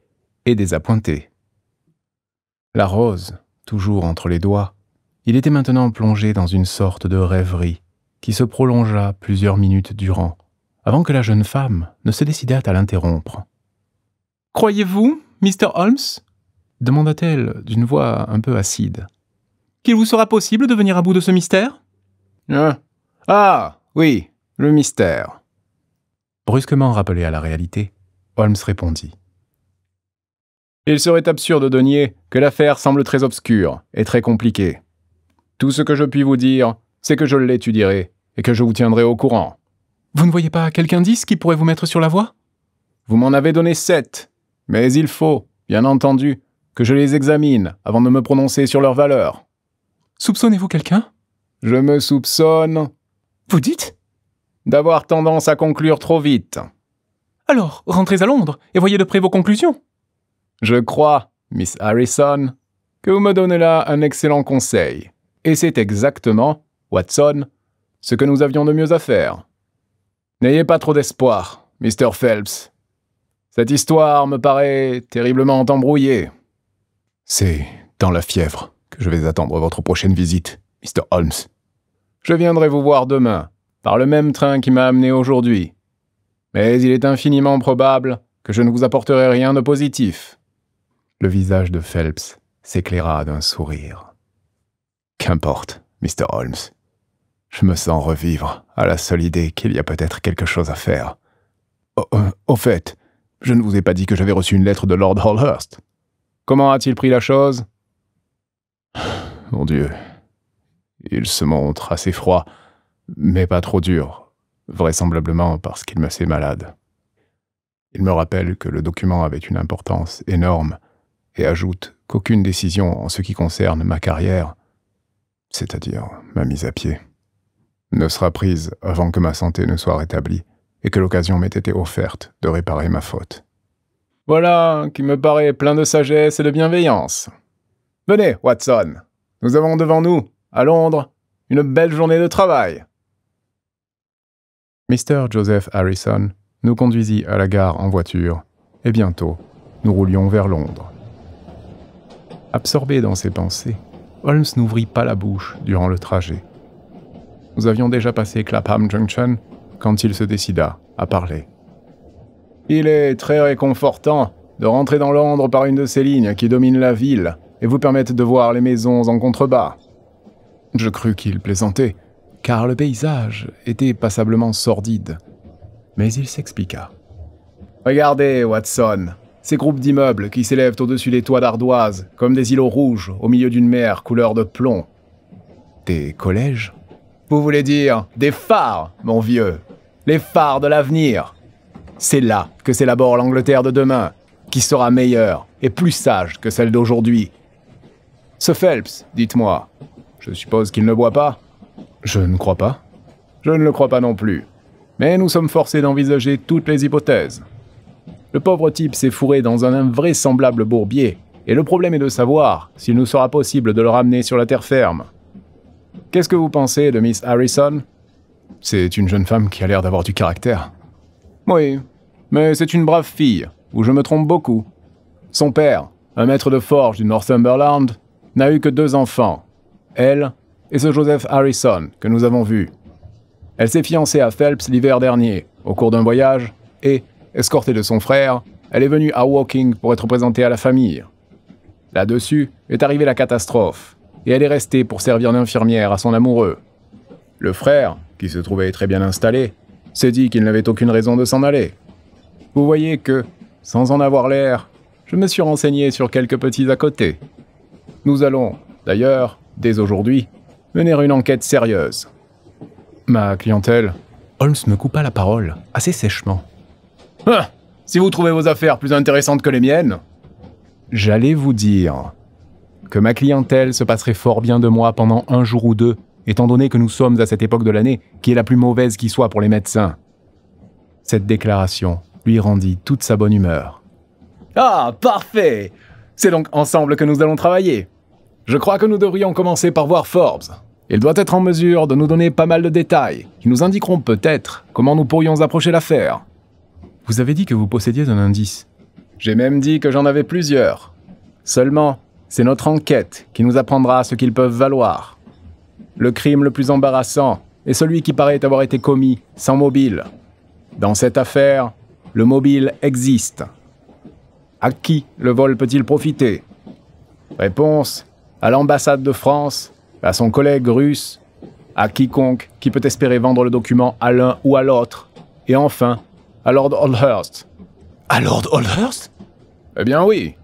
Speaker 1: et désappointé. La rose, toujours entre les doigts, il était maintenant plongé dans une sorte de rêverie qui se prolongea plusieurs minutes durant, avant que la jeune femme ne se décidât à l'interrompre. Croyez-vous, Mr. Holmes demanda-t-elle d'une voix un peu acide. Qu'il vous sera possible de venir à bout de ce mystère ah. ah oui, le mystère. Brusquement rappelé à la réalité, Holmes répondit. Il serait absurde de nier que l'affaire semble très obscure et très compliquée. Tout ce que je puis vous dire, c'est que je l'étudierai et que je vous tiendrai au courant. Vous ne voyez pas quelqu'un indice qui pourrait vous mettre sur la voie Vous m'en avez donné sept, mais il faut, bien entendu, que je les examine avant de me prononcer sur leur valeur. Soupçonnez-vous quelqu'un Je me soupçonne. Vous dites D'avoir tendance à conclure trop vite. Alors, rentrez à Londres et voyez de près vos conclusions. Je crois, Miss Harrison, que vous me donnez là un excellent conseil. Et c'est exactement, Watson, ce que nous avions de mieux à faire. N'ayez pas trop d'espoir, Mr. Phelps. Cette histoire me paraît terriblement embrouillée. C'est dans la fièvre que je vais attendre votre prochaine visite, Mr. Holmes. Je viendrai vous voir demain, par le même train qui m'a amené aujourd'hui. Mais il est infiniment probable que je ne vous apporterai rien de positif. Le visage de Phelps s'éclaira d'un sourire. Qu'importe, Mr. Holmes. Je me sens revivre à la seule idée qu'il y a peut-être quelque chose à faire. Au, euh, au fait, je ne vous ai pas dit que j'avais reçu une lettre de Lord Hallhurst. Comment a-t-il pris la chose Mon Dieu. Il se montre assez froid, mais pas trop dur, vraisemblablement parce qu'il me sait malade. Il me rappelle que le document avait une importance énorme et ajoute qu'aucune décision en ce qui concerne ma carrière, c'est-à-dire ma mise à pied, ne sera prise avant que ma santé ne soit rétablie et que l'occasion m'ait été offerte de réparer ma faute. Voilà qui me paraît plein de sagesse et de bienveillance. Venez, Watson, nous avons devant nous, à Londres, une belle journée de travail. Mr. Joseph Harrison nous conduisit à la gare en voiture, et bientôt, nous roulions vers Londres. Absorbé dans ses pensées, Holmes n'ouvrit pas la bouche durant le trajet. Nous avions déjà passé Clapham Junction quand il se décida à parler. Il est très réconfortant de rentrer dans Londres par une de ces lignes qui dominent la ville et vous permettent de voir les maisons en contrebas. Je crus qu'il plaisantait, car le paysage était passablement sordide. Mais il s'expliqua. Regardez, Watson, ces groupes d'immeubles qui s'élèvent au-dessus des toits d'ardoise, comme des îlots rouges au milieu d'une mer couleur de plomb. Des collèges Vous voulez dire des phares, mon vieux les phares de l'avenir. C'est là que s'élabore l'Angleterre de demain, qui sera meilleure et plus sage que celle d'aujourd'hui. Ce Phelps, dites-moi, je suppose qu'il ne boit pas Je ne crois pas. Je ne le crois pas non plus. Mais nous sommes forcés d'envisager toutes les hypothèses. Le pauvre type s'est fourré dans un invraisemblable bourbier, et le problème est de savoir s'il nous sera possible de le ramener sur la terre ferme. Qu'est-ce que vous pensez de Miss Harrison c'est une jeune femme qui a l'air d'avoir du caractère. Oui, mais c'est une brave fille, ou je me trompe beaucoup. Son père, un maître de forge du Northumberland, n'a eu que deux enfants, elle et ce Joseph Harrison que nous avons vu. Elle s'est fiancée à Phelps l'hiver dernier, au cours d'un voyage, et, escortée de son frère, elle est venue à Walking pour être présentée à la famille. Là-dessus est arrivée la catastrophe, et elle est restée pour servir d'infirmière à son amoureux, le frère, qui se trouvait très bien installé, s'est dit qu'il n'avait aucune raison de s'en aller. Vous voyez que, sans en avoir l'air, je me suis renseigné sur quelques petits à côté. Nous allons, d'ailleurs, dès aujourd'hui, mener une enquête sérieuse. Ma clientèle Holmes me coupa la parole, assez sèchement. Ah, si vous trouvez vos affaires plus intéressantes que les miennes J'allais vous dire que ma clientèle se passerait fort bien de moi pendant un jour ou deux étant donné que nous sommes à cette époque de l'année qui est la plus mauvaise qui soit pour les médecins. Cette déclaration lui rendit toute sa bonne humeur. Ah, parfait C'est donc ensemble que nous allons travailler. Je crois que nous devrions commencer par voir Forbes. Il doit être en mesure de nous donner pas mal de détails qui nous indiqueront peut-être comment nous pourrions approcher l'affaire. Vous avez dit que vous possédiez un indice. J'ai même dit que j'en avais plusieurs. Seulement, c'est notre enquête qui nous apprendra ce qu'ils peuvent valoir. Le crime le plus embarrassant est celui qui paraît avoir été commis sans mobile. Dans cette affaire, le mobile existe. À qui le vol peut-il profiter Réponse à l'ambassade de France, à son collègue russe, à quiconque qui peut espérer vendre le document à l'un ou à l'autre, et enfin à Lord Oldhurst. À Lord Oldhurst Eh bien oui.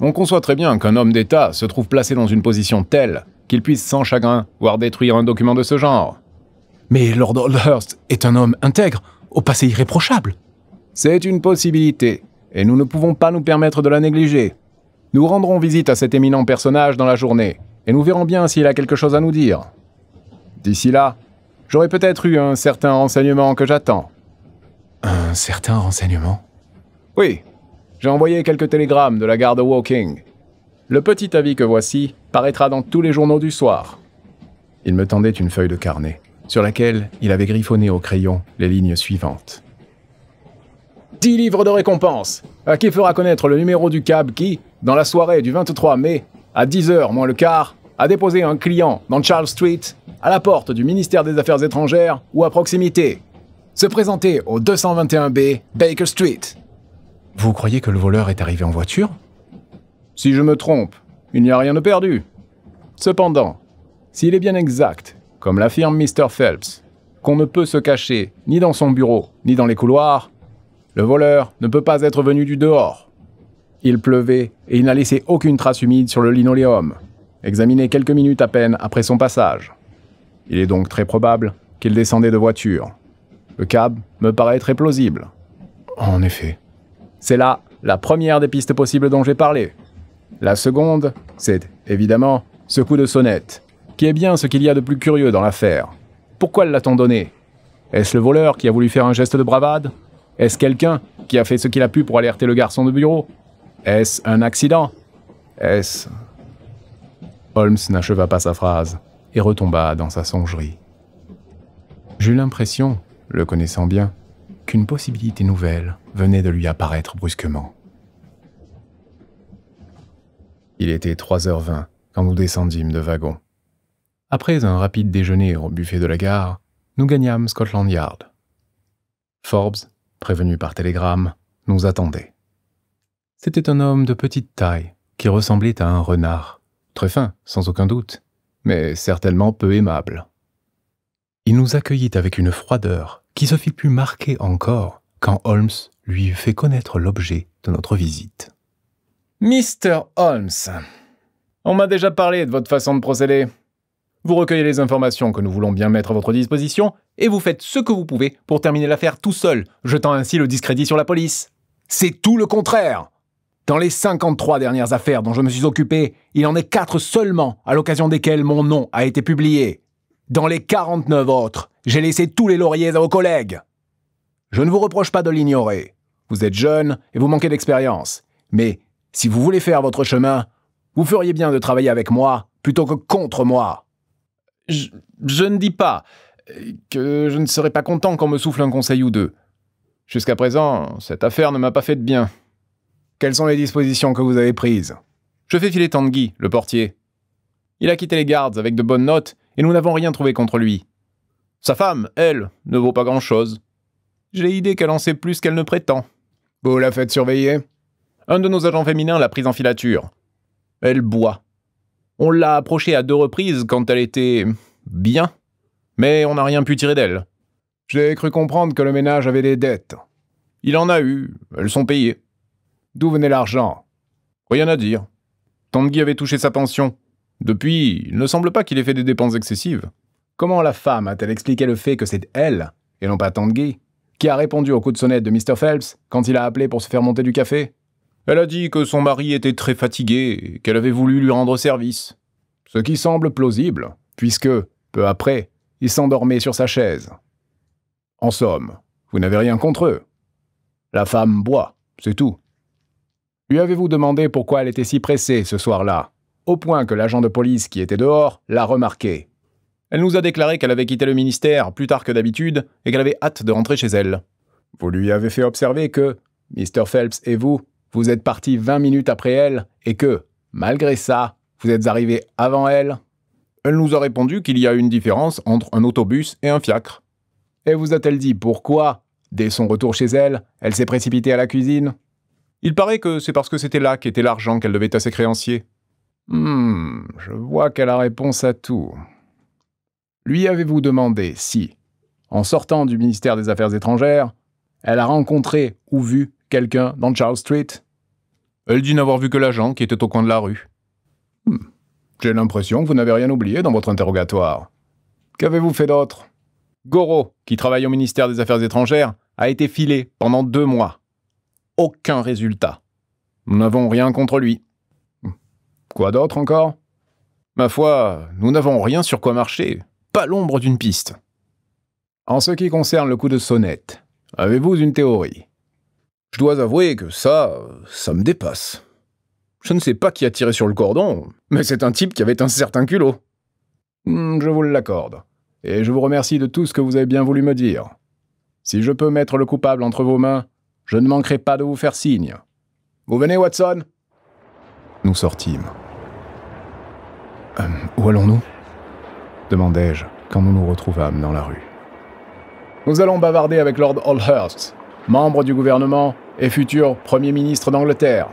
Speaker 1: On conçoit très bien qu'un homme d'État se trouve placé dans une position telle qu'il puisse sans chagrin voir détruire un document de ce genre. Mais Lord Oldhurst est un homme intègre, au passé irréprochable. C'est une possibilité, et nous ne pouvons pas nous permettre de la négliger. Nous rendrons visite à cet éminent personnage dans la journée, et nous verrons bien s'il a quelque chose à nous dire. D'ici là, j'aurai peut-être eu un certain renseignement que j'attends. Un certain renseignement Oui, j'ai envoyé quelques télégrammes de la gare de Woking, le petit avis que voici paraîtra dans tous les journaux du soir. Il me tendait une feuille de carnet, sur laquelle il avait griffonné au crayon les lignes suivantes. Dix livres de récompense, à qui fera connaître le numéro du cab qui, dans la soirée du 23 mai, à 10h moins le quart, a déposé un client dans Charles Street, à la porte du ministère des Affaires étrangères ou à proximité. Se présenter au 221B Baker Street. Vous croyez que le voleur est arrivé en voiture si je me trompe, il n'y a rien de perdu. Cependant, s'il est bien exact, comme l'affirme Mr. Phelps, qu'on ne peut se cacher ni dans son bureau, ni dans les couloirs, le voleur ne peut pas être venu du dehors. Il pleuvait et il n'a laissé aucune trace humide sur le linoléum, examiné quelques minutes à peine après son passage. Il est donc très probable qu'il descendait de voiture. Le cab me paraît très plausible. En effet. C'est là la première des pistes possibles dont j'ai parlé. La seconde, c'est évidemment ce coup de sonnette, qui est bien ce qu'il y a de plus curieux dans l'affaire. Pourquoi l'a-t-on donné Est-ce le voleur qui a voulu faire un geste de bravade Est-ce quelqu'un qui a fait ce qu'il a pu pour alerter le garçon de bureau Est-ce un accident Est-ce... Holmes n'acheva pas sa phrase et retomba dans sa songerie. J'eus l'impression, le connaissant bien, qu'une possibilité nouvelle venait de lui apparaître brusquement. Il était 3h20 quand nous descendîmes de wagon. Après un rapide déjeuner au buffet de la gare, nous gagnâmes Scotland Yard. Forbes, prévenu par télégramme, nous attendait. C'était un homme de petite taille qui ressemblait à un renard, très fin, sans aucun doute, mais certainement peu aimable. Il nous accueillit avec une froideur qui se fit plus marquer encore quand Holmes lui fait connaître l'objet de notre visite. Mr. Holmes, on m'a déjà parlé de votre façon de procéder. Vous recueillez les informations que nous voulons bien mettre à votre disposition et vous faites ce que vous pouvez pour terminer l'affaire tout seul, jetant ainsi le discrédit sur la police. C'est tout le contraire. Dans les 53 dernières affaires dont je me suis occupé, il en est 4 seulement à l'occasion desquelles mon nom a été publié. Dans les 49 autres, j'ai laissé tous les lauriers à vos collègues. Je ne vous reproche pas de l'ignorer. Vous êtes jeune et vous manquez d'expérience. Mais si vous voulez faire votre chemin, vous feriez bien de travailler avec moi plutôt que contre moi. Je, ne dis pas euh, que je ne serais pas content qu'on me souffle un conseil ou deux. Jusqu'à présent, cette affaire ne m'a pas fait de bien. Quelles sont les dispositions que vous avez prises Je fais filer Tanguy, le portier. Il a quitté les gardes avec de bonnes notes et nous n'avons rien trouvé contre lui. Sa femme, elle, ne vaut pas grand-chose. J'ai idée qu'elle en sait plus qu'elle ne prétend. Vous la faites surveiller un de nos agents féminins l'a prise en filature. Elle boit. On l'a approchée à deux reprises quand elle était bien, mais on n'a rien pu tirer d'elle. J'ai cru comprendre que le ménage avait des dettes. Il en a eu, elles sont payées. D'où venait l'argent Rien à dire. Tanguy avait touché sa pension. Depuis, il ne semble pas qu'il ait fait des dépenses excessives. Comment la femme a-t-elle expliqué le fait que c'est elle, et non pas Tanguy, qui a répondu au coup de sonnette de Mr. Phelps quand il a appelé pour se faire monter du café elle a dit que son mari était très fatigué et qu'elle avait voulu lui rendre service. Ce qui semble plausible, puisque, peu après, il s'endormait sur sa chaise. En somme, vous n'avez rien contre eux. La femme boit, c'est tout. Lui avez-vous demandé pourquoi elle était si pressée ce soir-là, au point que l'agent de police qui était dehors l'a remarqué Elle nous a déclaré qu'elle avait quitté le ministère plus tard que d'habitude et qu'elle avait hâte de rentrer chez elle. Vous lui avez fait observer que, Mr. Phelps et vous, vous êtes parti 20 minutes après elle et que, malgré ça, vous êtes arrivé avant elle Elle nous a répondu qu'il y a une différence entre un autobus et un fiacre. Et vous a-t-elle dit pourquoi Dès son retour chez elle, elle s'est précipitée à la cuisine. Il paraît que c'est parce que c'était là qu'était l'argent qu'elle devait à ses créanciers. Hmm, je vois qu'elle a réponse à tout. Lui avez-vous demandé si, en sortant du ministère des Affaires étrangères, elle a rencontré ou vu quelqu'un dans Charles Street elle dit n'avoir vu que l'agent qui était au coin de la rue. Hmm. J'ai l'impression que vous n'avez rien oublié dans votre interrogatoire. Qu'avez-vous fait d'autre Goro, qui travaille au ministère des Affaires étrangères, a été filé pendant deux mois. Aucun résultat. Nous n'avons rien contre lui. Hmm. Quoi d'autre encore Ma foi, nous n'avons rien sur quoi marcher, pas l'ombre d'une piste. En ce qui concerne le coup de sonnette, avez-vous une théorie je dois avouer que ça, ça me dépasse. Je ne sais pas qui a tiré sur le cordon, mais c'est un type qui avait un certain culot. Hmm, je vous l'accorde. Et je vous remercie de tout ce que vous avez bien voulu me dire. Si je peux mettre le coupable entre vos mains, je ne manquerai pas de vous faire signe. Vous venez, Watson Nous sortîmes. Euh, où allons-nous demandai-je quand nous nous retrouvâmes dans la rue. Nous allons bavarder avec Lord Oldhurst, membre du gouvernement et futur Premier ministre d'Angleterre.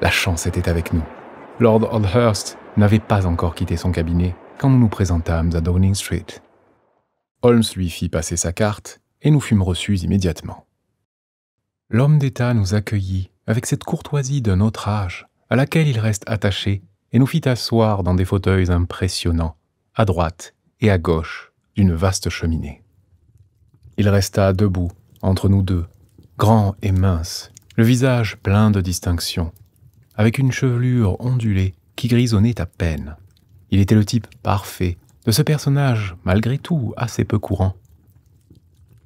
Speaker 1: La chance était avec nous. Lord Aldhurst n'avait pas encore quitté son cabinet quand nous nous présentâmes à Downing Street. Holmes lui fit passer sa carte et nous fûmes reçus immédiatement. L'homme d'État nous accueillit avec cette courtoisie d'un autre âge à laquelle il reste attaché et nous fit asseoir dans des fauteuils impressionnants, à droite et à gauche d'une vaste cheminée. Il resta debout entre nous deux grand et mince, le visage plein de distinction, avec une chevelure ondulée qui grisonnait à peine. Il était le type parfait de ce personnage, malgré tout assez peu courant.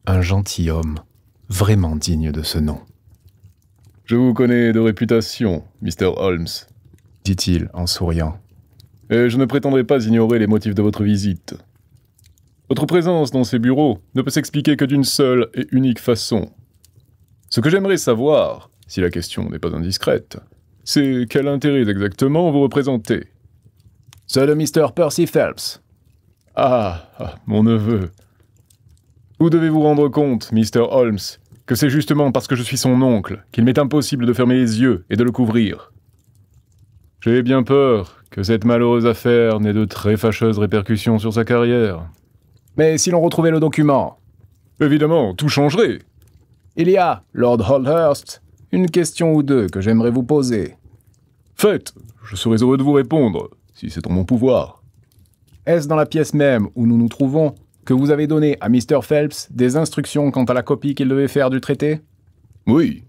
Speaker 1: Un gentilhomme, vraiment digne de ce nom. Je vous connais de réputation, Mr. Holmes, dit-il en souriant. Et je ne prétendrai pas ignorer les motifs de votre visite. Votre présence dans ces bureaux ne peut s'expliquer que d'une seule et unique façon, ce que j'aimerais savoir, si la question n'est pas indiscrète, c'est quel intérêt exactement vous représentez Celui de Mr. Percy Phelps. Ah, ah mon neveu. Vous devez vous rendre compte, Mr. Holmes, que c'est justement parce que je suis son oncle qu'il m'est impossible de fermer les yeux et de le couvrir. J'ai bien peur que cette malheureuse affaire n'ait de très fâcheuses répercussions sur sa carrière. Mais si l'on retrouvait le document Évidemment, tout changerait. Il y a, Lord Holdhurst, une question ou deux que j'aimerais vous poser. Faites, je serais heureux de vous répondre, si c'est en mon pouvoir. Est-ce dans la pièce même où nous nous trouvons que vous avez donné à Mr. Phelps des instructions quant à la copie qu'il devait faire du traité Oui.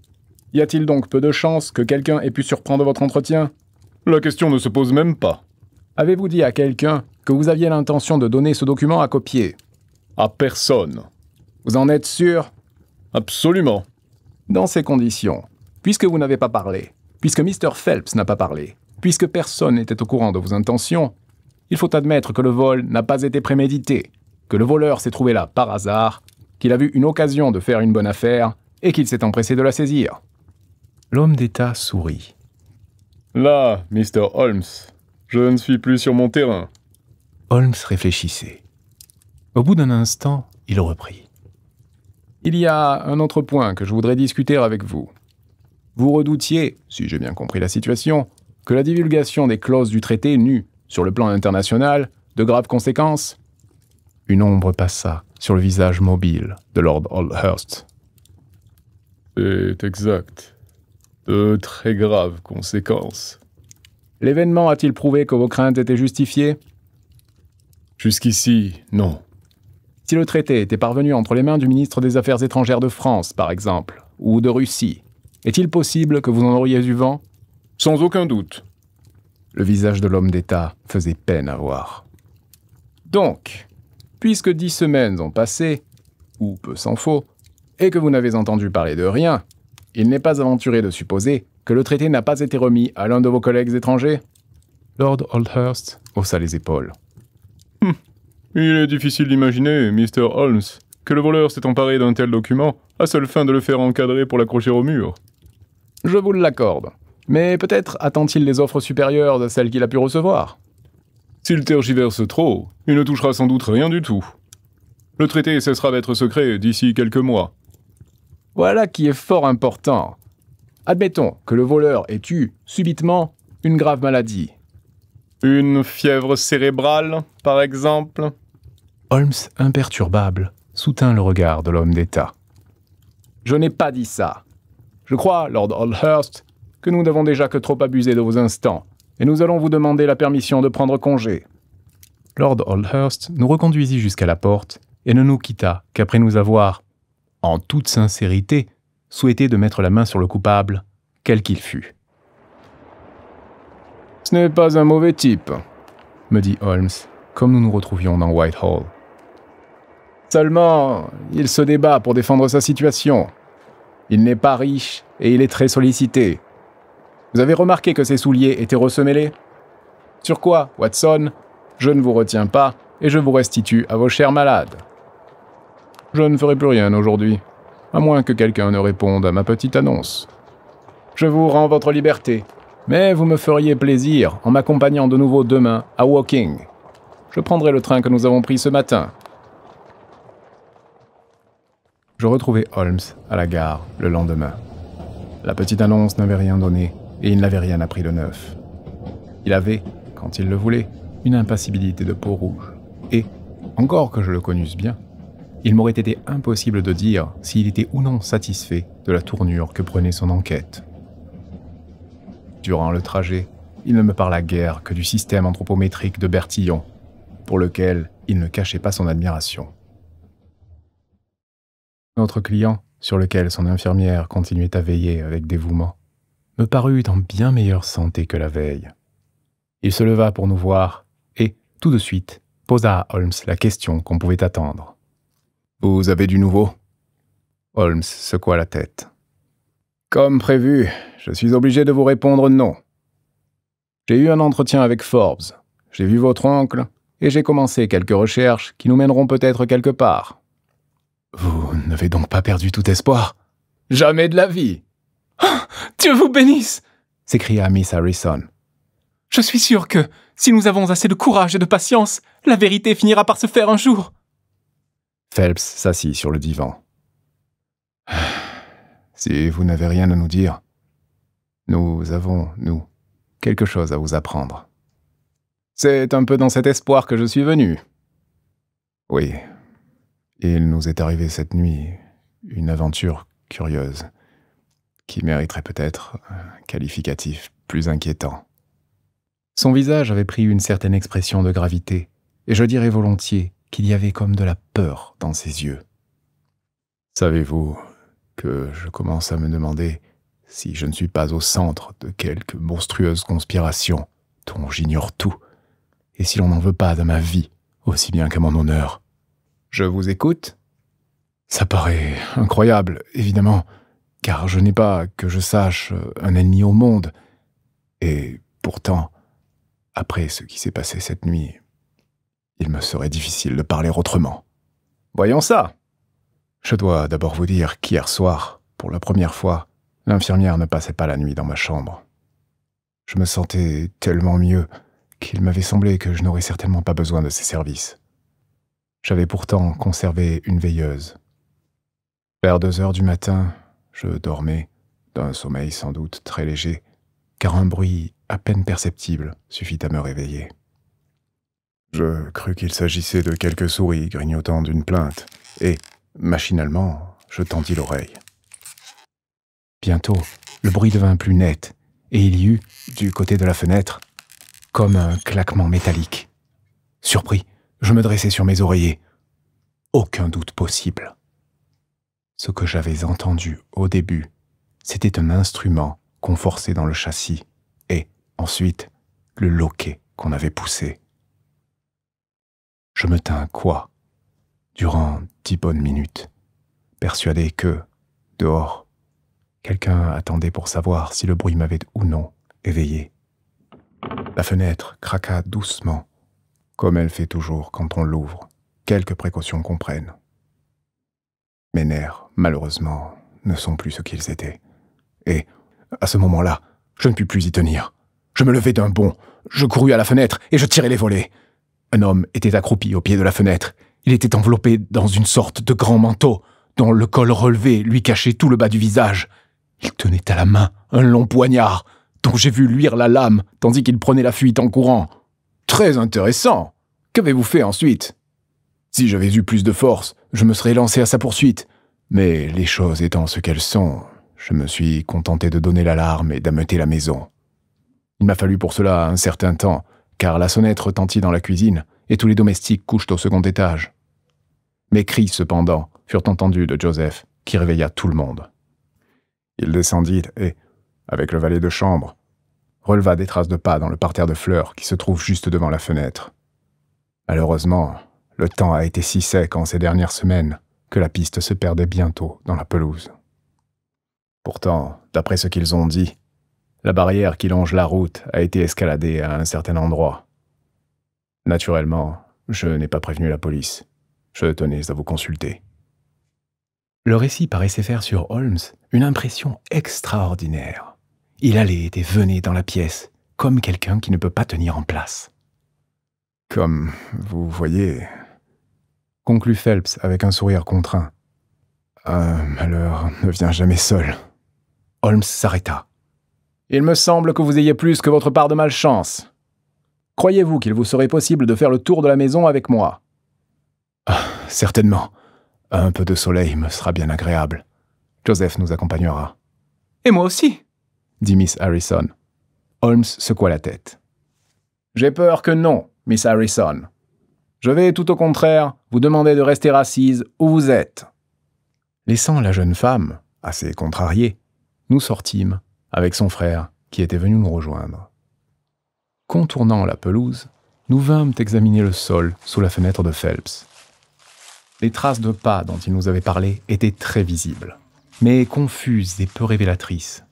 Speaker 1: Y a-t-il donc peu de chance que quelqu'un ait pu surprendre votre entretien La question ne se pose même pas. Avez-vous dit à quelqu'un que vous aviez l'intention de donner ce document à copier À personne. Vous en êtes sûr Absolument. Dans ces conditions, puisque vous n'avez pas parlé, puisque Mr. Phelps n'a pas parlé, puisque personne n'était au courant de vos intentions, il faut admettre que le vol n'a pas été prémédité, que le voleur s'est trouvé là par hasard, qu'il a vu une occasion de faire une bonne affaire et qu'il s'est empressé de la saisir. L'homme d'État sourit. Là, Mr. Holmes, je ne suis plus sur mon terrain. Holmes réfléchissait. Au bout d'un instant, il reprit. Il y a un autre point que je voudrais discuter avec vous. Vous redoutiez, si j'ai bien compris la situation, que la divulgation des clauses du traité n'eût, sur le plan international, de graves conséquences Une ombre passa sur le visage mobile de Lord Oldhurst. C'est exact. De très graves conséquences. L'événement a-t-il prouvé que vos craintes étaient justifiées Jusqu'ici, non. Si le traité était parvenu entre les mains du ministre des Affaires étrangères de France, par exemple, ou de Russie, est-il possible que vous en auriez eu vent Sans aucun doute. Le visage de l'homme d'État faisait peine à voir. Donc, puisque dix semaines ont passé, ou peu s'en faut, et que vous n'avez entendu parler de rien, il n'est pas aventuré de supposer que le traité n'a pas été remis à l'un de vos collègues étrangers Lord Oldhurst haussa les épaules. Hum. Il est difficile d'imaginer, Mr. Holmes, que le voleur s'est emparé d'un tel document à seule fin de le faire encadrer pour l'accrocher au mur. Je vous l'accorde. Mais peut-être attend-il les offres supérieures à celles qu'il a pu recevoir. S'il tergiverse trop, il ne touchera sans doute rien du tout. Le traité cessera d'être secret d'ici quelques mois. Voilà qui est fort important. Admettons que le voleur ait eu, subitement, une grave maladie. Une fièvre cérébrale, par exemple Holmes, imperturbable, soutint le regard de l'homme d'État. Je n'ai pas dit ça. Je crois, Lord Oldhurst, que nous n'avons déjà que trop abusé de vos instants, et nous allons vous demander la permission de prendre congé. Lord Oldhurst nous reconduisit jusqu'à la porte et ne nous quitta qu'après nous avoir, en toute sincérité, souhaité de mettre la main sur le coupable, quel qu'il fût. Ce n'est pas un mauvais type, me dit Holmes, comme nous nous retrouvions dans Whitehall. Seulement, il se débat pour défendre sa situation. Il n'est pas riche et il est très sollicité. Vous avez remarqué que ses souliers étaient ressemelés. Sur quoi, Watson Je ne vous retiens pas et je vous restitue à vos chers malades. Je ne ferai plus rien aujourd'hui, à moins que quelqu'un ne réponde à ma petite annonce. Je vous rends votre liberté, mais vous me feriez plaisir en m'accompagnant de nouveau demain à Woking. Je prendrai le train que nous avons pris ce matin je retrouvai Holmes à la gare le lendemain. La petite annonce n'avait rien donné et il n'avait rien appris de neuf. Il avait, quand il le voulait, une impassibilité de peau rouge et, encore que je le connusse bien, il m'aurait été impossible de dire s'il était ou non satisfait de la tournure que prenait son enquête. Durant le trajet, il ne me parla guère que du système anthropométrique de Bertillon, pour lequel il ne cachait pas son admiration. Notre client, sur lequel son infirmière continuait à veiller avec dévouement, me parut en bien meilleure santé que la veille. Il se leva pour nous voir et, tout de suite, posa à Holmes la question qu'on pouvait attendre. Vous avez du nouveau Holmes secoua la tête. Comme prévu, je suis obligé de vous répondre non. J'ai eu un entretien avec Forbes, j'ai vu votre oncle, et j'ai commencé quelques recherches qui nous mèneront peut-être quelque part. Vous n'avez donc pas perdu tout espoir Jamais de la vie ah, Dieu vous bénisse s'écria Miss Harrison. Je suis sûr que, si nous avons assez de courage et de patience, la vérité finira par se faire un jour. Phelps s'assit sur le divan. Si vous n'avez rien à nous dire, nous avons, nous, quelque chose à vous apprendre. C'est un peu dans cet espoir que je suis venu. Oui, il nous est arrivé cette nuit une aventure curieuse qui mériterait peut-être un qualificatif plus inquiétant. Son visage avait pris une certaine expression de gravité, et je dirais volontiers qu'il y avait comme de la peur dans ses yeux. Savez-vous que je commence à me demander si je ne suis pas au centre de quelque monstrueuse conspiration dont j'ignore tout, et si l'on n'en veut pas de ma vie aussi bien qu'à mon honneur je vous écoute. Ça paraît incroyable, évidemment, car je n'ai pas, que je sache, euh, un ennemi au monde. Et pourtant, après ce qui s'est passé cette nuit, il me serait difficile de parler autrement. Voyons ça. Je dois d'abord vous dire qu'hier soir, pour la première fois, l'infirmière ne passait pas la nuit dans ma chambre. Je me sentais tellement mieux qu'il m'avait semblé que je n'aurais certainement pas besoin de ses services. J'avais pourtant conservé une veilleuse. Vers deux heures du matin, je dormais, d'un sommeil sans doute très léger, car un bruit à peine perceptible suffit à me réveiller. Je crus qu'il s'agissait de quelques souris grignotant d'une plainte, et, machinalement, je tendis l'oreille. Bientôt, le bruit devint plus net, et il y eut, du côté de la fenêtre, comme un claquement métallique. Surpris, je me dressai sur mes oreillers. Aucun doute possible. Ce que j'avais entendu au début, c'était un instrument qu'on forçait dans le châssis et, ensuite, le loquet qu'on avait poussé. Je me tins quoi durant dix bonnes minutes, persuadé que, dehors, quelqu'un attendait pour savoir si le bruit m'avait ou non éveillé. La fenêtre craqua doucement comme elle fait toujours quand on l'ouvre, quelques précautions qu'on prenne. Mes nerfs, malheureusement, ne sont plus ce qu'ils étaient. Et, à ce moment-là, je ne pus plus y tenir. Je me levai d'un bond, je courus à la fenêtre et je tirai les volets. Un homme était accroupi au pied de la fenêtre. Il était enveloppé dans une sorte de grand manteau, dont le col relevé lui cachait tout le bas du visage. Il tenait à la main un long poignard, dont j'ai vu luire la lame, tandis qu'il prenait la fuite en courant. Très intéressant. Qu'avez-vous fait ensuite Si j'avais eu plus de force, je me serais lancé à sa poursuite. Mais les choses étant ce qu'elles sont, je me suis contenté de donner l'alarme et d'ameuter la maison. Il m'a fallu pour cela un certain temps, car la sonnette retentit dans la cuisine et tous les domestiques couchent au second étage. Mes cris, cependant, furent entendus de Joseph, qui réveilla tout le monde. Il descendit et, avec le valet de chambre, releva des traces de pas dans le parterre de fleurs qui se trouve juste devant la fenêtre. Malheureusement, le temps a été si sec en ces dernières semaines que la piste se perdait bientôt dans la pelouse. Pourtant, d'après ce qu'ils ont dit, la barrière qui longe la route a été escaladée à un certain endroit. Naturellement, je n'ai pas prévenu la police. Je tenais à vous consulter. Le récit paraissait faire sur Holmes une impression extraordinaire. Il allait et venait dans la pièce, comme quelqu'un qui ne peut pas tenir en place. Comme vous voyez, conclut Phelps avec un sourire contraint. Un malheur ne vient jamais seul. Holmes s'arrêta. Il me semble que vous ayez plus que votre part de malchance. Croyez-vous qu'il vous serait possible de faire le tour de la maison avec moi ah, Certainement. Un peu de soleil me sera bien agréable. Joseph nous accompagnera. Et moi aussi dit Miss Harrison. Holmes secoua la tête. J'ai peur que non, Miss Harrison. Je vais tout au contraire vous demander de rester assise où vous êtes. Laissant la jeune femme, assez contrariée, nous sortîmes avec son frère qui était venu nous rejoindre. Contournant la pelouse, nous vîmes examiner le sol sous la fenêtre de Phelps. Les traces de pas dont il nous avait parlé étaient très visibles, mais confuses et peu révélatrices,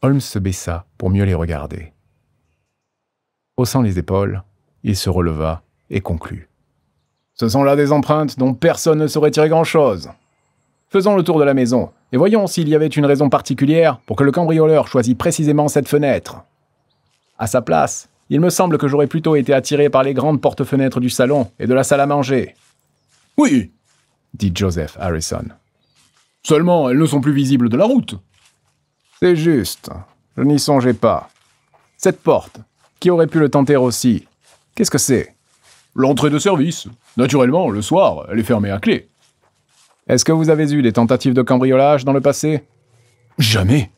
Speaker 1: Holmes se baissa pour mieux les regarder. Haussant les épaules, il se releva et conclut. Ce sont là des empreintes dont personne ne saurait tirer grand-chose. Faisons le tour de la maison et voyons s'il y avait une raison particulière pour que le cambrioleur choisisse précisément cette fenêtre. À sa place, il me semble que j'aurais plutôt été attiré par les grandes portes-fenêtres du salon et de la salle à manger. Oui, dit Joseph Harrison. Seulement, elles ne sont plus visibles de la route. C'est juste. Je n'y songeais pas. Cette porte, qui aurait pu le tenter aussi Qu'est-ce que c'est L'entrée de service. Naturellement, le soir, elle est fermée à clé. Est-ce que vous avez eu des tentatives de cambriolage dans le passé Jamais.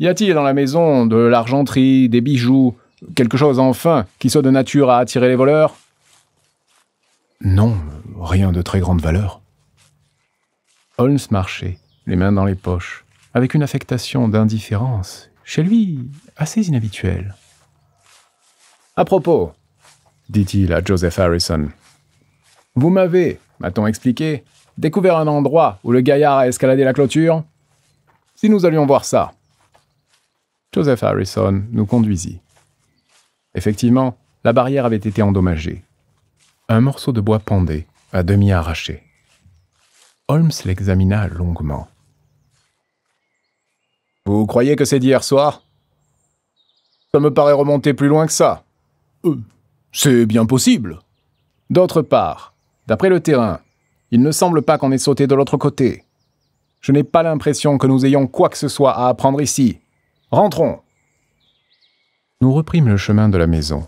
Speaker 1: Y a-t-il dans la maison de l'argenterie, des bijoux, quelque chose enfin qui soit de nature à attirer les voleurs Non, rien de très grande valeur. Holmes marchait, les mains dans les poches avec une affectation d'indifférence, chez lui, assez inhabituelle. À propos, dit-il à Joseph Harrison, vous m'avez, m'a-t-on expliqué, découvert un endroit où le gaillard a escaladé la clôture Si nous allions voir ça. Joseph Harrison nous conduisit. Effectivement, la barrière avait été endommagée. Un morceau de bois pendait, à demi arraché. Holmes l'examina longuement. Vous croyez que c'est d'hier soir Ça me paraît remonter plus loin que ça. Euh, c'est bien possible. D'autre part, d'après le terrain, il ne semble pas qu'on ait sauté de l'autre côté. Je n'ai pas l'impression que nous ayons quoi que ce soit à apprendre ici. Rentrons. Nous reprîmes le chemin de la maison.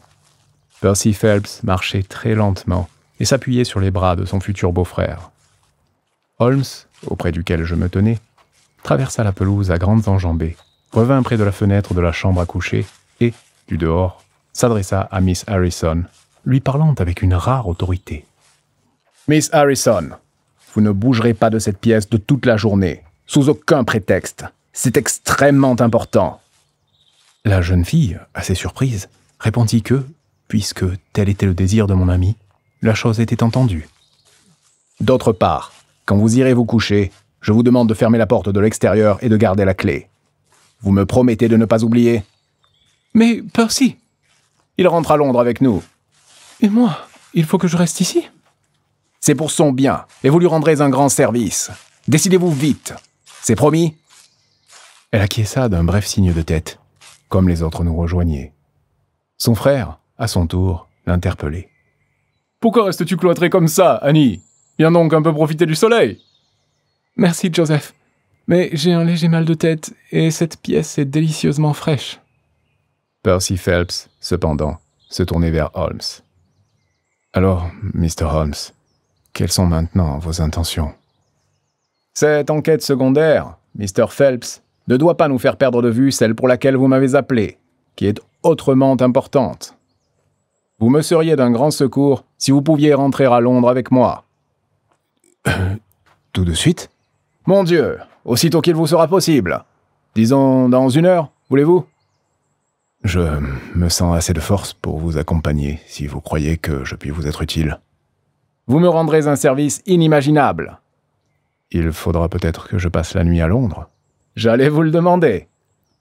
Speaker 1: Percy Phelps marchait très lentement et s'appuyait sur les bras de son futur beau-frère. Holmes, auprès duquel je me tenais, traversa la pelouse à grandes enjambées, revint près de la fenêtre de la chambre à coucher et, du dehors, s'adressa à Miss Harrison, lui parlant avec une rare autorité. Miss Harrison, vous ne bougerez pas de cette pièce de toute la journée, sous aucun prétexte. C'est extrêmement important. La jeune fille, assez surprise, répondit que, puisque tel était le désir de mon ami, la chose était entendue. D'autre part, quand vous irez vous coucher, je vous demande de fermer la porte de l'extérieur et de garder la clé. Vous me promettez de ne pas oublier Mais Percy Il rentre à Londres avec nous. Et moi Il faut que je reste ici C'est pour son bien, et vous lui rendrez un grand service. Décidez-vous vite. C'est promis Elle acquiesça d'un bref signe de tête, comme les autres nous rejoignaient. Son frère, à son tour, l'interpellait. Pourquoi restes-tu cloîtré comme ça, Annie Viens donc un peu profiter du soleil Merci, Joseph. Mais j'ai un léger mal de tête, et cette pièce est délicieusement fraîche. Percy Phelps, cependant, se tournait vers Holmes. Alors, Mr. Holmes, quelles sont maintenant vos intentions Cette enquête secondaire, Mr. Phelps, ne doit pas nous faire perdre de vue celle pour laquelle vous m'avez appelé, qui est autrement importante. Vous me seriez d'un grand secours si vous pouviez rentrer à Londres avec moi. Euh, tout de suite mon Dieu, aussitôt qu'il vous sera possible. Disons dans une heure, voulez-vous Je me sens assez de force pour vous accompagner, si vous croyez que je puis vous être utile. Vous me rendrez un service inimaginable. Il faudra peut-être que je passe la nuit à Londres. J'allais vous le demander.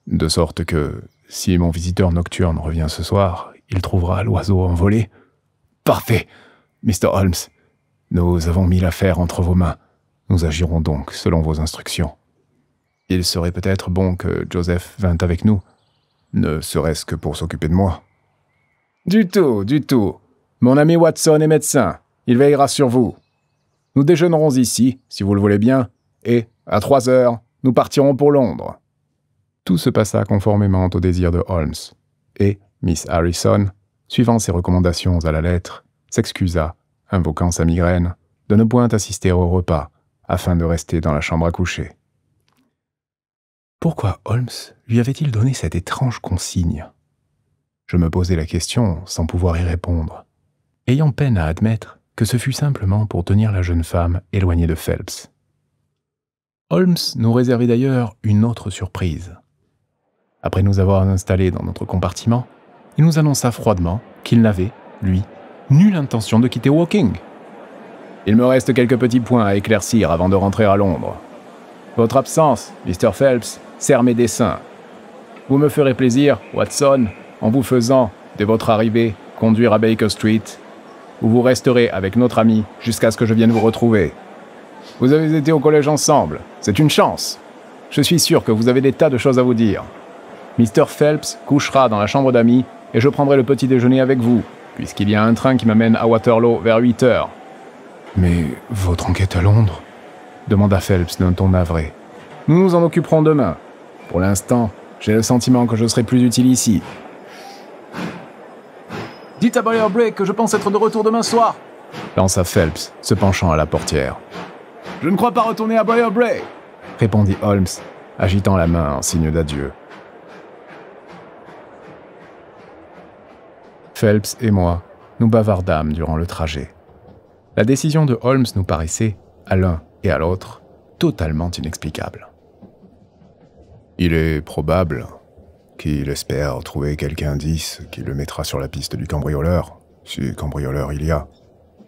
Speaker 1: De sorte que, si mon visiteur nocturne revient ce soir, il trouvera l'oiseau envolé. Parfait, Mr. Holmes. Nous avons mis l'affaire entre vos mains. Nous agirons donc selon vos instructions. Il serait peut-être bon que Joseph vînt avec nous, ne serait-ce que pour s'occuper de moi. Du tout, du tout. Mon ami Watson est médecin. Il veillera sur vous. Nous déjeunerons ici, si vous le voulez bien, et, à trois heures, nous partirons pour Londres. Tout se passa conformément au désir de Holmes, et Miss Harrison, suivant ses recommandations à la lettre, s'excusa, invoquant sa migraine, de ne point assister au repas, afin de rester dans la chambre à coucher. Pourquoi Holmes lui avait-il donné cette étrange consigne Je me posais la question sans pouvoir y répondre, ayant peine à admettre que ce fut simplement pour tenir la jeune femme éloignée de Phelps. Holmes nous réservait d'ailleurs une autre surprise. Après nous avoir installés dans notre compartiment, il nous annonça froidement qu'il n'avait, lui, nulle intention de quitter Woking. Il me reste quelques petits points à éclaircir avant de rentrer à Londres. Votre absence, Mr. Phelps, sert mes desseins. Vous me ferez plaisir, Watson, en vous faisant, dès votre arrivée, conduire à Baker Street, où vous resterez avec notre ami jusqu'à ce que je vienne vous retrouver. Vous avez été au collège ensemble, c'est une chance. Je suis sûr que vous avez des tas de choses à vous dire. Mr. Phelps couchera dans la chambre d'amis et je prendrai le petit déjeuner avec vous, puisqu'il y a un train qui m'amène à Waterloo vers 8 heures. Mais votre enquête à Londres demanda Phelps d'un ton navré. Nous nous en occuperons demain. Pour l'instant, j'ai le sentiment que je serai plus utile ici. Dites à Boyer Blake que je pense être de retour demain soir lança Phelps, se penchant à la portière. Je ne crois pas retourner à Boyer Blake répondit Holmes, agitant la main en signe d'adieu. Phelps et moi nous bavardâmes durant le trajet. La décision de Holmes nous paraissait, à l'un et à l'autre, totalement inexplicable. Il est probable qu'il espère trouver quelqu'un indice qui le mettra sur la piste du cambrioleur, si cambrioleur il y a,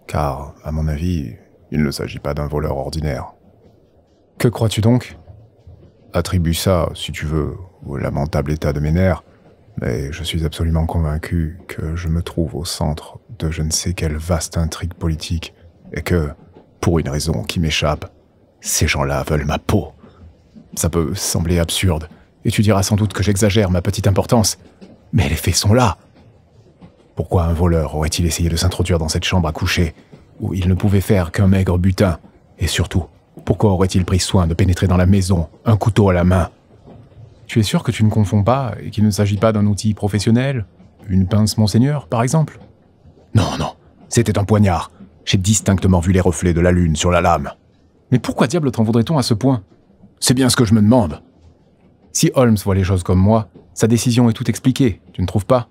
Speaker 1: car, à mon avis, il ne s'agit pas d'un voleur ordinaire. Que crois-tu donc Attribue ça, si tu veux, au lamentable état de mes nerfs, mais je suis absolument convaincu que je me trouve au centre de je ne sais quelle vaste intrigue politique, et que, pour une raison qui m'échappe, ces gens-là veulent ma peau. Ça peut sembler absurde, et tu diras sans doute que j'exagère ma petite importance, mais les faits sont là. Pourquoi un voleur aurait-il essayé de s'introduire dans cette chambre à coucher, où il ne pouvait faire qu'un maigre butin Et surtout, pourquoi aurait-il pris soin de pénétrer dans la maison, un couteau à la main Tu es sûr que tu ne confonds pas et qu'il ne s'agit pas d'un outil professionnel Une pince monseigneur, par exemple non, non, c'était un poignard. J'ai distinctement vu les reflets de la lune sur la lame. Mais pourquoi diable t'en voudrait-on à ce point C'est bien ce que je me demande. Si Holmes voit les choses comme moi, sa décision est tout expliquée, tu ne trouves pas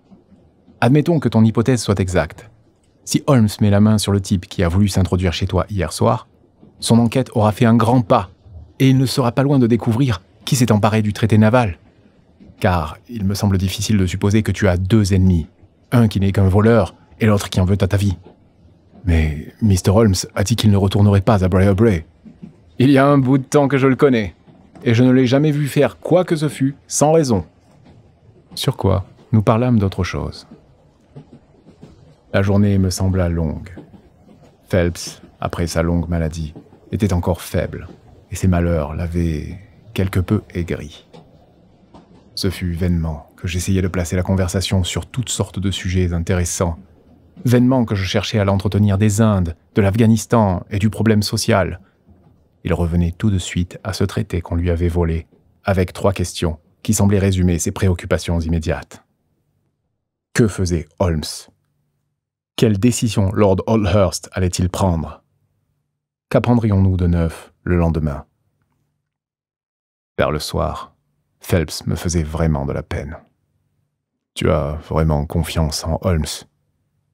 Speaker 1: Admettons que ton hypothèse soit exacte. Si Holmes met la main sur le type qui a voulu s'introduire chez toi hier soir, son enquête aura fait un grand pas, et il ne sera pas loin de découvrir qui s'est emparé du traité naval. Car il me semble difficile de supposer que tu as deux ennemis, un qui n'est qu'un voleur et l'autre qui en veut à ta vie. Mais Mr. Holmes a dit qu'il ne retournerait pas à « Il y a un bout de temps que je le connais, et je ne l'ai jamais vu faire quoi que ce fût sans raison. Sur quoi nous parlâmes d'autre chose. La journée me sembla longue. Phelps, après sa longue maladie, était encore faible, et ses malheurs l'avaient quelque peu aigri. Ce fut vainement que j'essayais de placer la conversation sur toutes sortes de sujets intéressants vainement que je cherchais à l'entretenir des Indes, de l'Afghanistan et du problème social. Il revenait tout de suite à ce traité qu'on lui avait volé, avec trois questions qui semblaient résumer ses préoccupations immédiates. Que faisait Holmes Quelle décision Lord Allhurst allait-il prendre Qu'apprendrions-nous de neuf le lendemain Vers le soir, Phelps me faisait vraiment de la peine. Tu as vraiment confiance en Holmes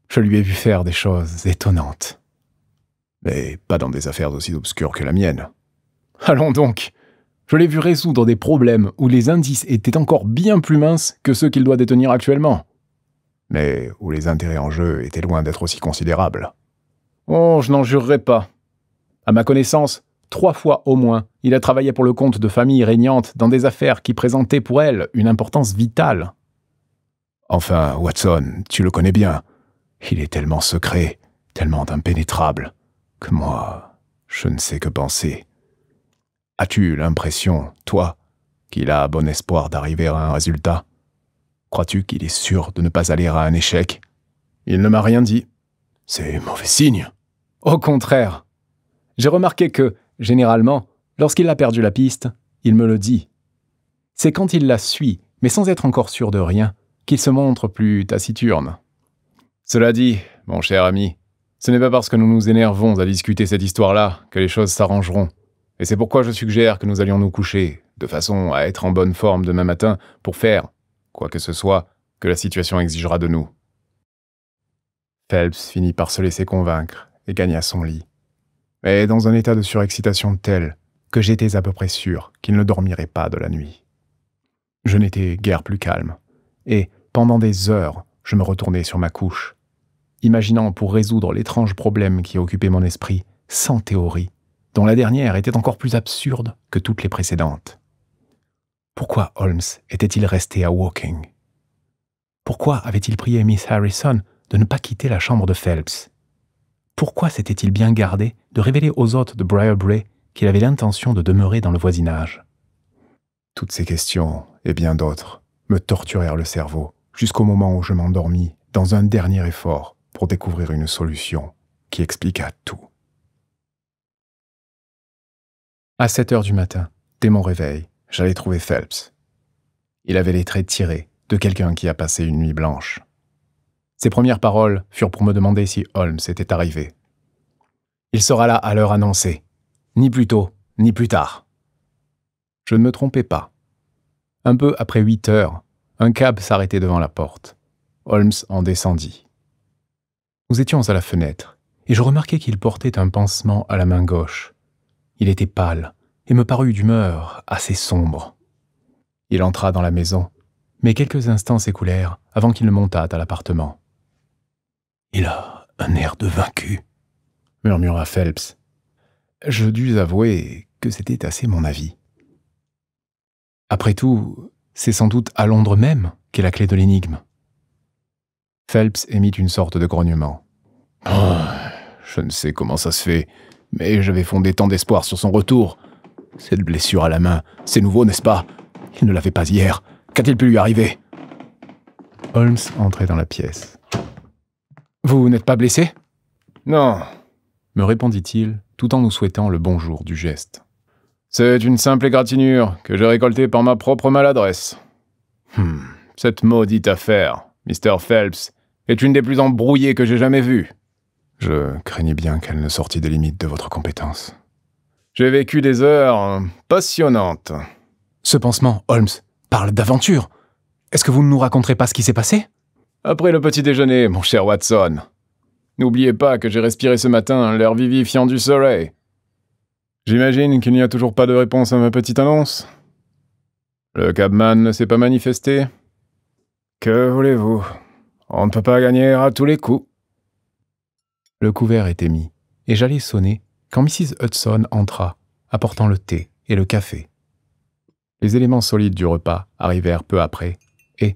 Speaker 1: je lui ai vu faire des choses étonnantes. Mais pas dans des affaires aussi obscures que la mienne. Allons donc Je l'ai vu résoudre des problèmes où les indices étaient encore bien plus minces que ceux qu'il doit détenir actuellement, mais où les intérêts en jeu étaient loin d'être aussi considérables. Oh, je n'en jurerai pas. À ma connaissance, trois fois au moins, il a travaillé pour le compte de familles régnantes dans des affaires qui présentaient pour elle une importance vitale. Enfin, Watson, tu le connais bien. Il est tellement secret, tellement impénétrable, que moi, je ne sais que penser. As-tu l'impression, toi, qu'il a bon espoir d'arriver à un résultat Crois-tu qu'il est sûr de ne pas aller à un échec Il ne m'a rien dit. C'est mauvais signe. Au contraire. J'ai remarqué que, généralement, lorsqu'il a perdu la piste, il me le dit. C'est quand il la suit, mais sans être encore sûr de rien, qu'il se montre plus taciturne. Cela dit, mon cher ami, ce n'est pas parce que nous nous énervons à discuter cette histoire-là que les choses s'arrangeront. Et c'est pourquoi je suggère que nous allions nous coucher, de façon à être en bonne forme demain matin pour faire, quoi que ce soit, que la situation exigera de nous. Phelps finit par se laisser convaincre et gagna son lit. Mais dans un état de surexcitation tel que j'étais à peu près sûr qu'il ne dormirait pas de la nuit. Je n'étais guère plus calme, et pendant des heures, je me retournais sur ma couche imaginant pour résoudre l'étrange problème qui occupait mon esprit sans théorie, dont la dernière était encore plus absurde que toutes les précédentes. Pourquoi Holmes était-il resté à Woking Pourquoi avait-il prié Miss Harrison de ne pas quitter la chambre de Phelps Pourquoi s'était-il bien gardé de révéler aux hôtes de Bray qu'il avait l'intention de demeurer dans le voisinage Toutes ces questions, et bien d'autres, me torturèrent le cerveau jusqu'au moment où je m'endormis dans un dernier effort pour découvrir une solution qui expliqua tout. À 7 heures du matin, dès mon réveil, j'allais trouver Phelps. Il avait les traits tirés de quelqu'un qui a passé une nuit blanche. Ses premières paroles furent pour me demander si Holmes était arrivé. Il sera là à l'heure annoncée, ni plus tôt, ni plus tard. Je ne me trompais pas. Un peu après 8 heures, un cab s'arrêtait devant la porte. Holmes en descendit. Nous étions à la fenêtre, et je remarquai qu'il portait un pansement à la main gauche. Il était pâle, et me parut d'humeur assez sombre. Il entra dans la maison, mais quelques instants s'écoulèrent avant qu'il ne montât à l'appartement. Il a un air de vaincu, murmura Phelps. Je dus avouer que c'était assez mon avis. Après tout, c'est sans doute à Londres même qu'est la clé de l'énigme. Phelps émit une sorte de grognement. Ah, je ne sais comment ça se fait, mais j'avais fondé tant d'espoir sur son retour. Cette blessure à la main, c'est nouveau, n'est-ce pas Il ne l'avait pas hier. Qu'a-t-il pu lui arriver Holmes entrait dans la pièce. Vous n'êtes pas blessé Non, me répondit-il, tout en nous souhaitant le bonjour du geste. C'est une simple égratignure que j'ai récoltée par ma propre maladresse. Hmm. cette maudite affaire, Mr. Phelps, est une des plus embrouillées que j'ai jamais vues. Je craignais bien qu'elle ne sortît des limites de votre compétence. J'ai vécu des heures passionnantes. Ce pansement, Holmes, parle d'aventure. Est-ce que vous ne nous raconterez pas ce qui s'est passé Après le petit déjeuner, mon cher Watson. N'oubliez pas que j'ai respiré ce matin l'air vivifiant du soleil. J'imagine qu'il n'y a toujours pas de réponse à ma petite annonce. Le cabman ne s'est pas manifesté. Que voulez-vous on ne peut pas gagner à tous les coups. Le couvert était mis, et j'allais sonner quand Mrs. Hudson entra, apportant le thé et le café. Les éléments solides du repas arrivèrent peu après, et,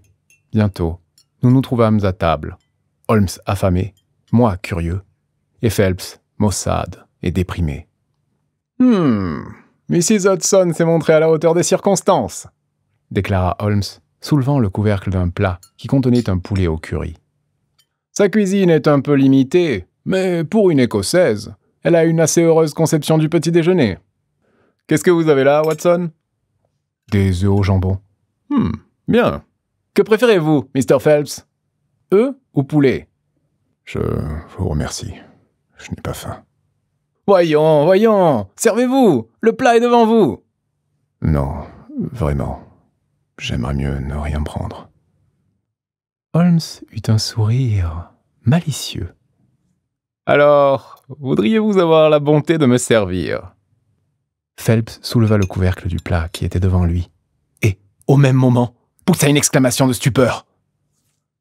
Speaker 1: bientôt, nous nous trouvâmes à table, Holmes affamé, moi curieux, et Phelps maussade et déprimé. Hmm, Mrs. Hudson s'est montrée à la hauteur des circonstances, déclara Holmes soulevant le couvercle d'un plat qui contenait un poulet au curry. Sa cuisine est un peu limitée, mais pour une Écossaise, elle a une assez heureuse conception du petit déjeuner. Qu'est-ce que vous avez là, Watson Des œufs au jambon. Hmm, bien. Que préférez-vous, Mr. Phelps œufs ou poulet Je vous remercie. Je n'ai pas faim. Voyons, voyons Servez-vous Le plat est devant vous Non, vraiment. J'aimerais mieux ne rien prendre. Holmes eut un sourire malicieux. Alors, voudriez-vous avoir la bonté de me servir Phelps souleva le couvercle du plat qui était devant lui et, au même moment, poussa une exclamation de stupeur.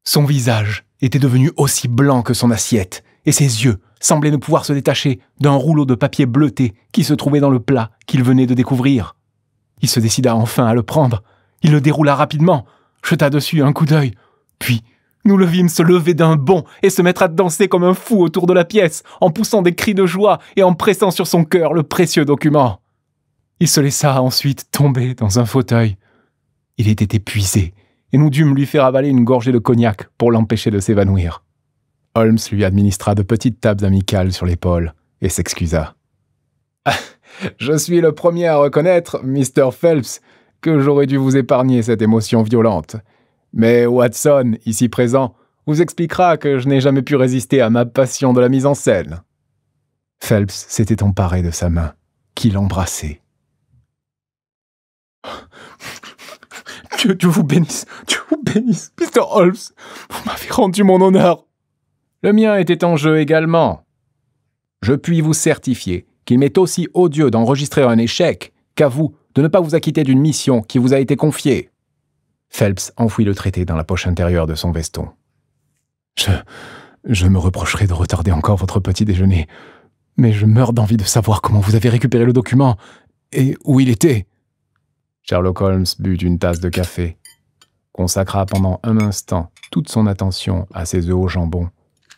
Speaker 1: Son visage était devenu aussi blanc que son assiette, et ses yeux semblaient ne pouvoir se détacher d'un rouleau de papier bleuté qui se trouvait dans le plat qu'il venait de découvrir. Il se décida enfin à le prendre, il le déroula rapidement, jeta dessus un coup d'œil, puis nous le vîmes se lever d'un bond et se mettre à danser comme un fou autour de la pièce, en poussant des cris de joie et en pressant sur son cœur le précieux document. Il se laissa ensuite tomber dans un fauteuil. Il était épuisé, et nous dûmes lui faire avaler une gorgée de cognac pour l'empêcher de s'évanouir. Holmes lui administra de petites tapes amicales sur l'épaule et s'excusa. Ah, je suis le premier à reconnaître, Mr. Phelps, que j'aurais dû vous épargner cette émotion violente. Mais Watson, ici présent, vous expliquera que je n'ai jamais pu résister à ma passion de la mise en scène. Phelps s'était emparé de sa main, qui l'embrassait. « Dieu, Dieu vous bénisse, Dieu vous bénisse, Mr. Holmes, vous m'avez rendu mon honneur. Le mien était en jeu également. Je puis vous certifier qu'il m'est aussi odieux d'enregistrer un échec qu'à vous de ne pas vous acquitter d'une mission qui vous a été confiée. Phelps enfouit le traité dans la poche intérieure de son veston. Je. je me reprocherai de retarder encore votre petit déjeuner, mais je meurs d'envie de savoir comment vous avez récupéré le document et où il était. Sherlock Holmes but une tasse de café, consacra pendant un instant toute son attention à ses œufs au jambon,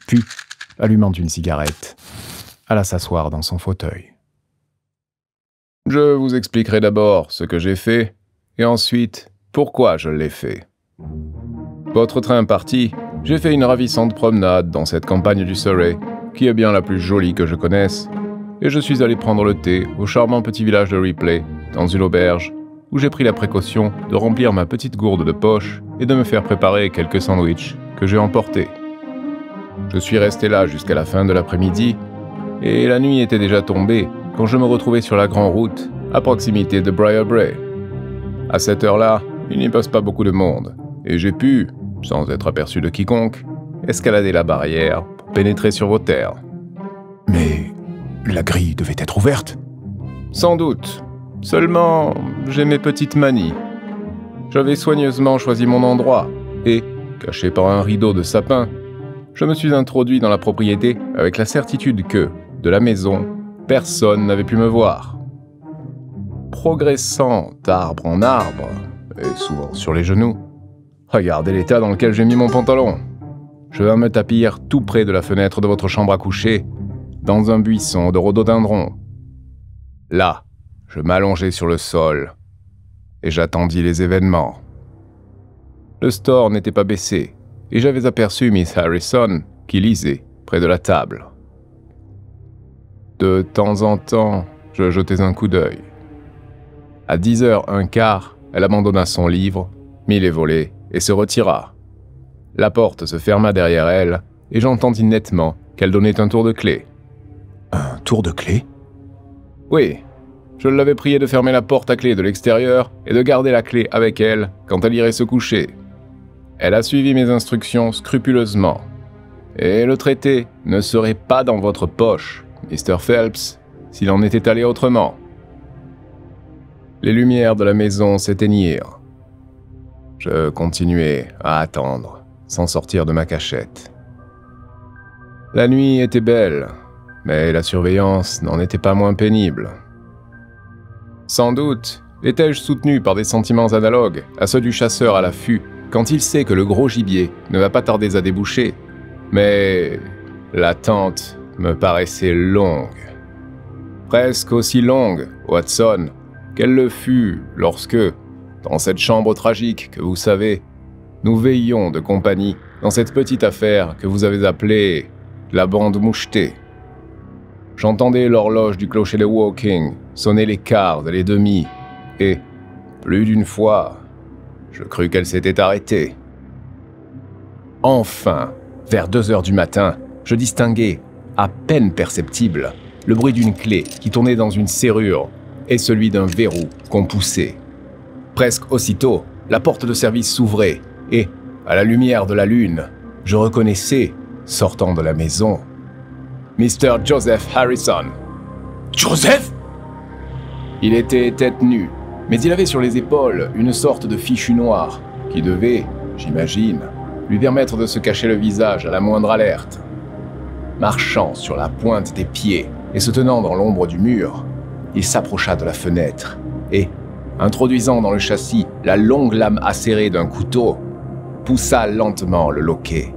Speaker 1: puis, allumant une cigarette, alla s'asseoir dans son fauteuil. Je vous expliquerai d'abord ce que j'ai fait, et ensuite pourquoi je l'ai fait. Votre train parti, j'ai fait une ravissante promenade dans cette campagne du Surrey, qui est bien la plus jolie que je connaisse, et je suis allé prendre le thé au charmant petit village de Ripley, dans une auberge, où j'ai pris la précaution de remplir ma petite gourde de poche et de me faire préparer quelques sandwiches que j'ai emportés. Je suis resté là jusqu'à la fin de l'après-midi, et la nuit était déjà tombée quand je me retrouvais sur la grande route, à proximité de Briarbrae. À cette heure-là, il n'y passe pas beaucoup de monde, et j'ai pu, sans être aperçu de quiconque, escalader la barrière pour pénétrer sur vos terres. Mais la grille devait être ouverte Sans doute. Seulement, j'ai mes petites manies. J'avais soigneusement choisi mon endroit, et, caché par un rideau de sapin, je me suis introduit dans la propriété avec la certitude que, de la maison, personne n'avait pu me voir. Progressant d'arbre en arbre, et souvent sur les genoux, regardez l'état dans lequel j'ai mis mon pantalon. Je vais me tapir tout près de la fenêtre de votre chambre à coucher, dans un buisson de rhododendron. Là, je m'allongeai sur le sol et j'attendis les événements. Le store n'était pas baissé et j'avais aperçu Miss Harrison qui lisait près de la table. De temps en temps, je jetais un coup d'œil. À 10h un quart, elle abandonna son livre, mit les volets et se retira. La porte se ferma derrière elle et j'entendis nettement qu'elle donnait un tour de clé. Un tour de clé Oui. Je l'avais prié de fermer la porte à clé de l'extérieur et de garder la clé avec elle quand elle irait se coucher. Elle a suivi mes instructions scrupuleusement. Et le traité ne serait pas dans votre poche. Mr. Phelps, s'il en était allé autrement. Les lumières de la maison s'éteignirent. Je continuais à attendre, sans sortir de ma cachette. La nuit était belle, mais la surveillance n'en était pas moins pénible. Sans doute, étais-je soutenu par des sentiments analogues à ceux du chasseur à l'affût quand il sait que le gros gibier ne va pas tarder à déboucher. Mais l'attente me paraissait longue. Presque aussi longue, Watson, qu'elle le fut lorsque, dans cette chambre tragique que vous savez, nous veillions de compagnie dans cette petite affaire que vous avez appelée la bande mouchetée. J'entendais l'horloge du clocher de Woking sonner les quarts et les demi, et, plus d'une fois, je crus qu'elle s'était arrêtée. Enfin, vers deux heures du matin, je distinguai, à peine perceptible, le bruit d'une clé qui tournait dans une serrure et celui d'un verrou qu'on poussait. Presque aussitôt, la porte de service s'ouvrait et, à la lumière de la lune, je reconnaissais, sortant de la maison, Mr. Joseph Harrison. Joseph Il était tête nue, mais il avait sur les épaules une sorte de fichu noir qui devait, j'imagine, lui permettre de se cacher le visage à la moindre alerte marchant sur la pointe des pieds et se tenant dans l'ombre du mur, il s'approcha de la fenêtre et, introduisant dans le châssis la longue lame acérée d'un couteau, poussa lentement le loquet.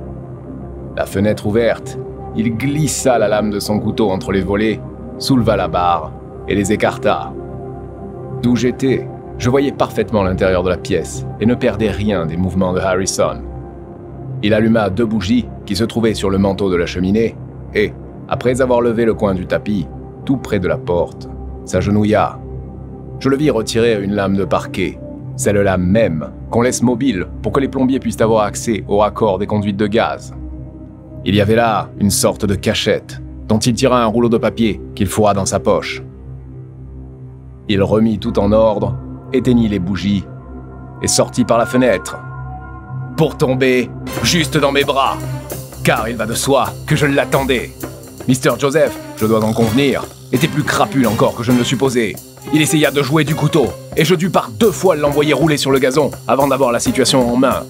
Speaker 1: La fenêtre ouverte, il glissa la lame de son couteau entre les volets, souleva la barre et les écarta. D'où j'étais, je voyais parfaitement l'intérieur de la pièce et ne perdais rien des mouvements de Harrison. Il alluma deux bougies qui se trouvaient sur le manteau de la cheminée et, après avoir levé le coin du tapis, tout près de la porte, s'agenouilla. Je le vis retirer une lame de parquet, celle-là même qu'on laisse mobile pour que les plombiers puissent avoir accès au raccord des conduites de gaz. Il y avait là une sorte de cachette dont il tira un rouleau de papier qu'il fourra dans sa poche. Il remit tout en ordre, éteignit les bougies et sortit par la fenêtre pour tomber juste dans mes bras car il va de soi que je l'attendais. Mister Joseph, je dois en convenir, était plus crapule encore que je ne le supposais. Il essaya de jouer du couteau, et je dus par deux fois l'envoyer rouler sur le gazon avant d'avoir la situation en main.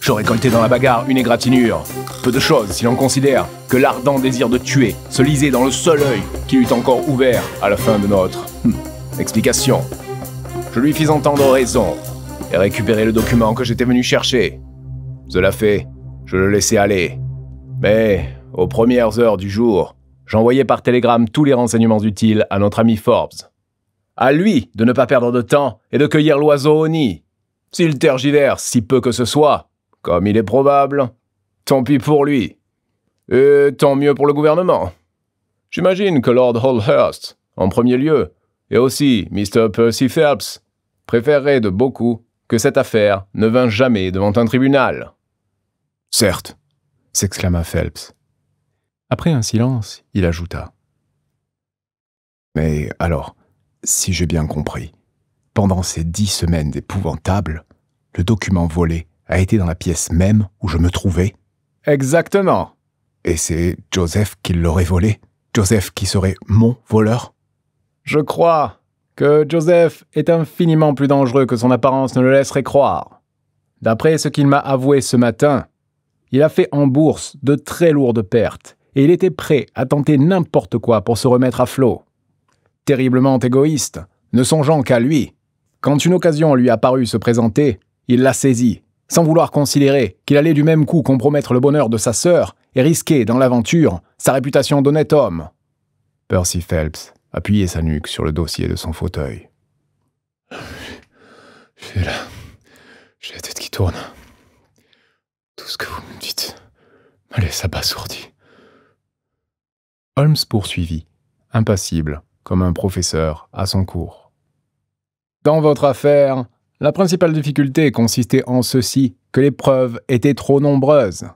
Speaker 1: Je récoltais dans la bagarre une égratignure. Peu de choses si l'on considère que l'ardent désir de tuer se lisait dans le seul œil qui eût encore ouvert à la fin de notre hum, explication. Je lui fis entendre raison et récupéré le document que j'étais venu chercher. Cela fait, je le laissais aller mais, ben, aux premières heures du jour, j'envoyais par télégramme tous les renseignements utiles à notre ami Forbes. À lui de ne pas perdre de temps et de cueillir l'oiseau au nid. S'il tergiverse si peu que ce soit, comme il est probable, tant pis pour lui. Et tant mieux pour le gouvernement. J'imagine que Lord Holhurst, en premier lieu, et aussi Mr. Percy Phelps, préférerait de beaucoup que cette affaire ne vînt jamais devant un tribunal. Certes, s'exclama Phelps. Après un silence, il ajouta. Mais alors, si j'ai bien compris, pendant ces dix semaines épouvantables, le document volé a été dans la pièce même où je me trouvais Exactement. Et c'est Joseph qui l'aurait volé Joseph qui serait mon voleur Je crois que Joseph est infiniment plus dangereux que son apparence ne le laisserait croire. D'après ce qu'il m'a avoué ce matin, il a fait en bourse de très lourdes pertes et il était prêt à tenter n'importe quoi pour se remettre à flot. Terriblement égoïste, ne songeant qu'à lui, quand une occasion lui apparut se présenter, il la saisi, sans vouloir considérer qu'il allait du même coup compromettre le bonheur de sa sœur et risquer, dans l'aventure, sa réputation d'honnête homme. Percy Phelps appuyait sa nuque sur le dossier de son fauteuil. J'ai la tête qui tourne. Tout ce que vous me dites me laisse abasourdi. Holmes poursuivit, impassible, comme un professeur à son cours. Dans votre affaire, la principale difficulté consistait en ceci que les preuves étaient trop nombreuses.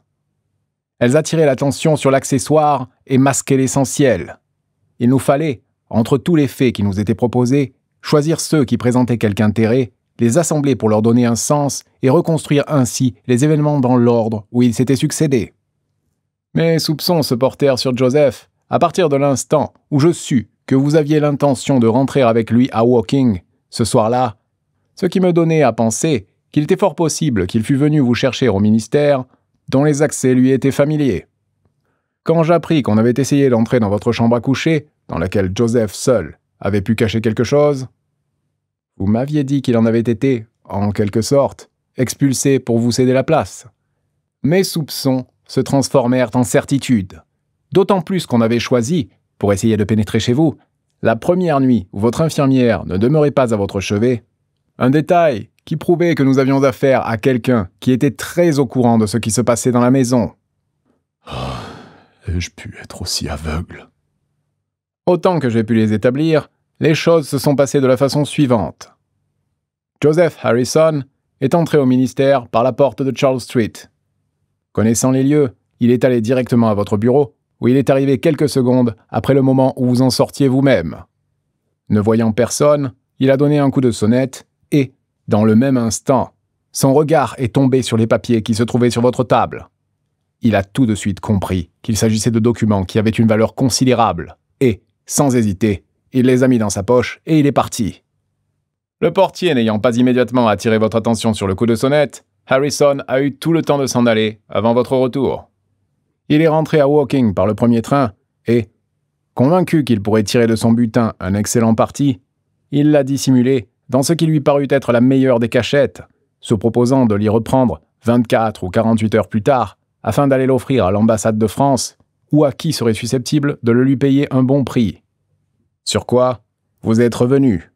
Speaker 1: Elles attiraient l'attention sur l'accessoire et masquaient l'essentiel. Il nous fallait, entre tous les faits qui nous étaient proposés, choisir ceux qui présentaient quelque intérêt les assembler pour leur donner un sens et reconstruire ainsi les événements dans l'ordre où ils s'étaient succédés. Mes soupçons se portèrent sur Joseph à partir de l'instant où je sus que vous aviez l'intention de rentrer avec lui à Woking ce soir-là, ce qui me donnait à penser qu'il était fort possible qu'il fût venu vous chercher au ministère, dont les accès lui étaient familiers. Quand j'appris qu'on avait essayé d'entrer dans votre chambre à coucher, dans laquelle Joseph seul avait pu cacher quelque chose, vous m'aviez dit qu'il en avait été, en quelque sorte, expulsé pour vous céder la place. Mes soupçons se transformèrent en certitude, d'autant plus qu'on avait choisi, pour essayer de pénétrer chez vous, la première nuit où votre infirmière ne demeurait pas à votre chevet, un détail qui prouvait que nous avions affaire à quelqu'un qui était très au courant de ce qui se passait dans la maison. Oh, ai-je pu être aussi aveugle Autant que j'ai pu les établir, les choses se sont passées de la façon suivante. Joseph Harrison est entré au ministère par la porte de Charles Street. Connaissant les lieux, il est allé directement à votre bureau, où il est arrivé quelques secondes après le moment où vous en sortiez vous-même. Ne voyant personne, il a donné un coup de sonnette et, dans le même instant, son regard est tombé sur les papiers qui se trouvaient sur votre table. Il a tout de suite compris qu'il s'agissait de documents qui avaient une valeur considérable et, sans hésiter, il les a mis dans sa poche et il est parti. Le portier n'ayant pas immédiatement attiré votre attention sur le coup de sonnette, Harrison a eu tout le temps de s'en aller avant votre retour. Il est rentré à Woking par le premier train et, convaincu qu'il pourrait tirer de son butin un excellent parti, il l'a dissimulé dans ce qui lui parut être la meilleure des cachettes, se proposant de l'y reprendre 24 ou 48 heures plus tard afin d'aller l'offrir à l'ambassade de France ou à qui serait susceptible de le lui payer un bon prix. Sur quoi Vous êtes revenu.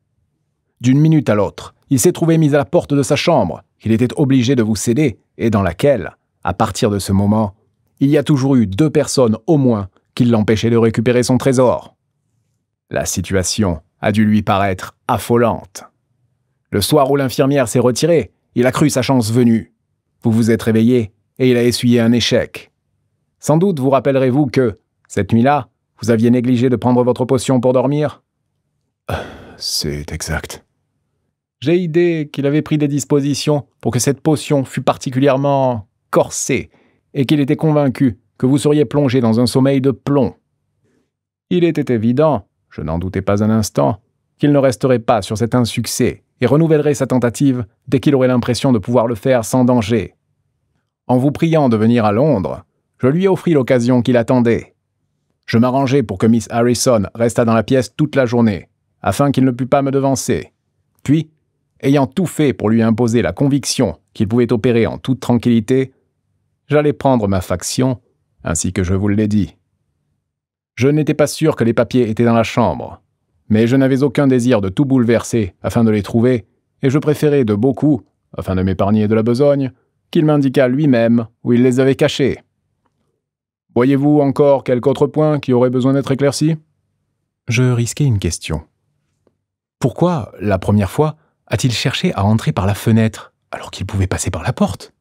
Speaker 1: D'une minute à l'autre, il s'est trouvé mis à la porte de sa chambre, qu'il était obligé de vous céder, et dans laquelle, à partir de ce moment, il y a toujours eu deux personnes au moins qui l'empêchaient de récupérer son trésor. La situation a dû lui paraître affolante. Le soir où l'infirmière s'est retirée, il a cru sa chance venue. Vous vous êtes réveillé et il a essuyé un échec. Sans doute vous rappellerez-vous que, cette nuit-là, vous aviez négligé de prendre votre potion pour dormir ah, C'est exact. J'ai idée qu'il avait pris des dispositions pour que cette potion fût particulièrement corsée et qu'il était convaincu que vous seriez plongé dans un sommeil de plomb. Il était évident, je n'en doutais pas un instant, qu'il ne resterait pas sur cet insuccès et renouvellerait sa tentative dès qu'il aurait l'impression de pouvoir le faire sans danger. En vous priant de venir à Londres, je lui offris l'occasion qu'il attendait. Je m'arrangeai pour que Miss Harrison restât dans la pièce toute la journée, afin qu'il ne pût pas me devancer. Puis, ayant tout fait pour lui imposer la conviction qu'il pouvait opérer en toute tranquillité, j'allais prendre ma faction, ainsi que je vous l'ai dit. Je n'étais pas sûr que les papiers étaient dans la chambre, mais je n'avais aucun désir de tout bouleverser afin de les trouver, et je préférais de beaucoup, afin de m'épargner de la besogne, qu'il m'indiquât lui-même où il les avait cachés. Voyez-vous encore quelque autre point qui aurait besoin d'être éclairci Je risquais une question. Pourquoi, la première fois, a-t-il cherché à entrer par la fenêtre alors qu'il pouvait passer par la porte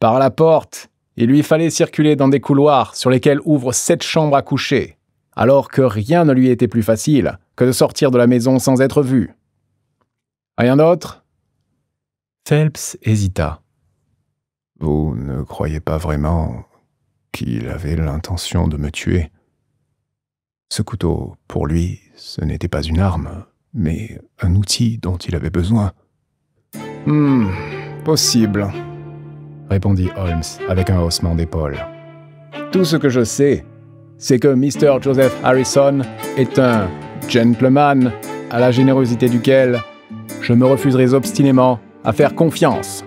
Speaker 1: Par la porte Il lui fallait circuler dans des couloirs sur lesquels ouvrent sept chambres à coucher, alors que rien ne lui était plus facile que de sortir de la maison sans être vu. Rien d'autre Phelps hésita. Vous ne croyez pas vraiment qu'il avait l'intention de me tuer. Ce couteau, pour lui, ce n'était pas une arme, mais un outil dont il avait besoin. Hmm, possible, répondit Holmes avec un haussement d'épaule. Tout ce que je sais, c'est que Mr. Joseph Harrison est un gentleman à la générosité duquel je me refuserai obstinément à faire confiance.